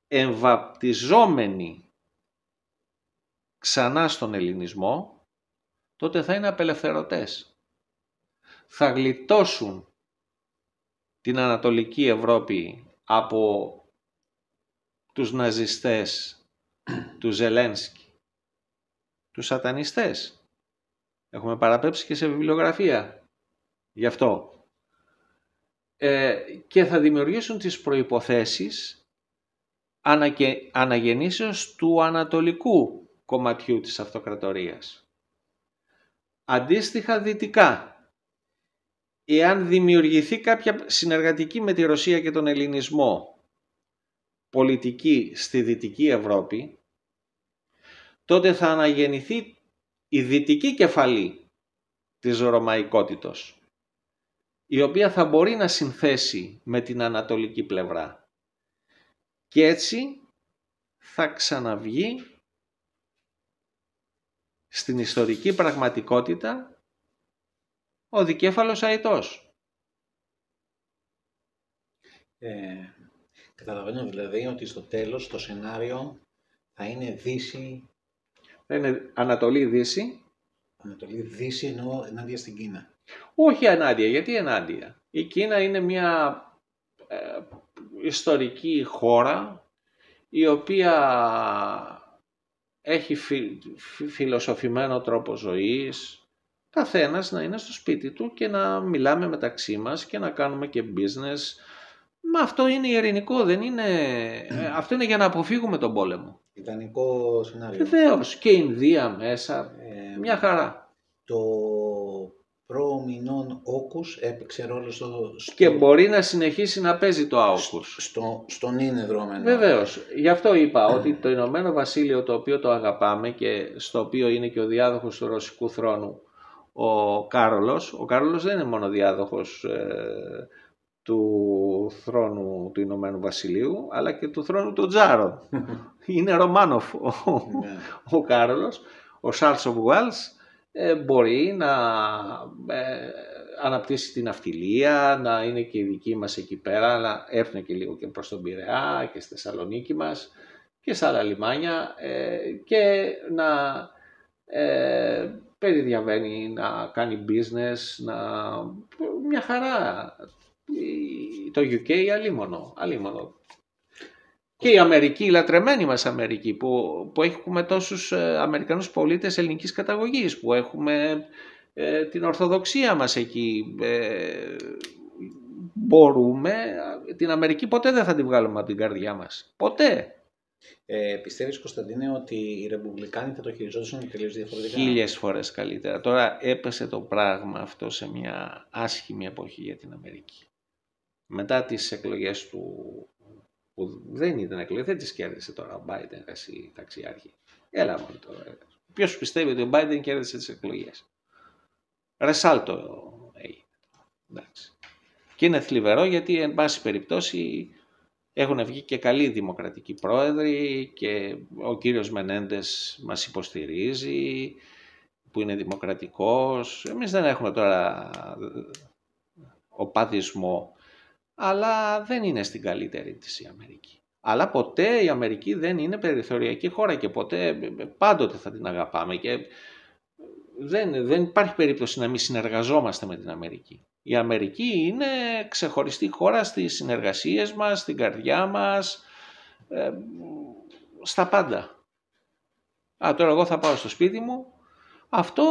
εμβαπτιζόμενοι ξανά στον ελληνισμό, τότε θα είναι απελευθερωτές. Θα γλιτώσουν την Ανατολική Ευρώπη από τους ναζιστές, τους Ζελένσκι, τους σατανιστές. Έχουμε παραπέψει και σε βιβλιογραφία γι' αυτό. Ε, και θα δημιουργήσουν τις προϋποθέσεις αναγεννήσεως του ανατολικού κομματιού της αυτοκρατορίας. Αντίστοιχα δυτικά, εάν δημιουργηθεί κάποια συνεργατική με τη Ρωσία και τον ελληνισμό πολιτική στη Δυτική Ευρώπη, τότε θα αναγεννηθεί η δυτική κεφαλή της ρωμαϊκότητος, η οποία θα μπορεί να συνθέσει με την ανατολική πλευρά και έτσι θα ξαναβγεί στην ιστορική πραγματικότητα ο δικέφαλος αητός. Ε, καταλαβαίνω δηλαδή ότι στο τέλος το σενάριο θα είναι Δύση... Θα είναι Ανατολή-Δύση. Ανατολή-Δύση εννοώ ενάντια στην Κίνα. Όχι ενάντια, γιατί ενάντια. Η Κίνα είναι μια ε, ιστορική χώρα η οποία έχει φιλοσοφημένο τρόπο ζωής, καθένας να είναι στο σπίτι του και να μιλάμε μεταξύ μας και να κάνουμε και business. Μα αυτό είναι ειρηνικό, δεν είναι... αυτό είναι για να αποφύγουμε τον πόλεμο. Ιδανικό σενάριο. Βεβαίως και Ινδία μέσα, ε, μια χαρά. Το προμηνών όκους έπαιξε ρόλο στο, στο... Και μπορεί να συνεχίσει να παίζει το άοκους. Στο, στον είναι δρόμενο. Βεβαίως. Γι' αυτό είπα ότι το Ηνωμένο Βασίλειο το οποίο το αγαπάμε και στο οποίο είναι και ο διάδοχος του Ρωσικού θρόνου ο Κάρολος. Ο Κάρολος δεν είναι μόνο διάδοχος ε, του θρόνου του Ηνωμένου Βασιλείου αλλά και του θρόνου του Τζάρο. είναι Ρωμάνοφ ο, ναι. ο Κάρολος. Ο ε, μπορεί να ε, αναπτύσσει την αυτιλία, να είναι και η δική μας εκεί πέρα, να έρθουν και λίγο και προς τον Πειραιά και στη Θεσσαλονίκη μας και σε άλλα λιμάνια ε, και να ε, περιδιαβαίνει, να κάνει business, να... μια χαρά. Το UK αλίμονο, αλίμονο. Και η Αμερική, η λατρεμένη μας Αμερική που, που έχουμε τόσους ε, Αμερικανούς πολίτες ελληνικής καταγωγής, που έχουμε ε, την Ορθοδοξία μας εκεί. Ε, μπορούμε, την Αμερική ποτέ δεν θα την βγάλουμε από την καρδιά μας. Ποτέ. Ε, πιστεύεις Κωνσταντίνε ότι οι Ρεπουμπλικάνοι θα το χειριζόντουσαν τελείως διαφορετικά. Χίλιες φορές καλύτερα. Τώρα έπεσε το πράγμα αυτό σε μια άσχημη εποχή για την Αμερική. Μετά τις εκλογές του που δεν ήταν εκλογέ, δεν τις κέρδισε τώρα ο Biden, εσύ ταξιάρχη. Έλα μόνο τώρα. Ποιο πιστεύει ότι ο Biden κέρδισε τις εκλογές. Ρεσάλτο έγινε. Εντάξει. Και είναι θλιβερό γιατί εν πάση περιπτώσει έχουν βγει και καλοί δημοκρατικοί πρόεδροι και ο κύριος Μενέντες μας υποστηρίζει που είναι δημοκρατικός. Εμείς δεν έχουμε τώρα οπαδισμό αλλά δεν είναι στην καλύτερη της η Αμερική. Αλλά ποτέ η Αμερική δεν είναι περιθωριακή χώρα και ποτέ πάντοτε θα την αγαπάμε και δεν, δεν υπάρχει περίπτωση να μην συνεργαζόμαστε με την Αμερική. Η Αμερική είναι ξεχωριστή χώρα στις συνεργασίες μας, στην καρδιά μας, ε, στα πάντα. Α, τώρα εγώ θα πάω στο σπίτι μου. Αυτό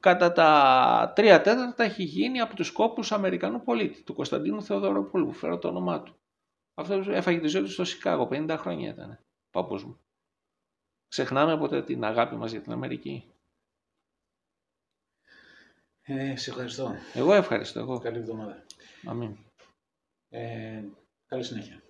κατά τα τρία τέταρτα έχει γίνει από τους κόπους Αμερικανού πολίτη, του Κωνσταντίνου Θεοδωροπούλου, που φέρω το όνομά του. Αυτό έφαγε τη ζωή του στο Σικάγο, 50 χρόνια ήταν, παππούς μου. Ξεχνάμε ποτέ την αγάπη μας για την Αμερική. Ε, σε ευχαριστώ. Εγώ ευχαριστώ. Εγώ. Καλή εβδομάδα. Αμήν. Ε, καλή συνέχεια.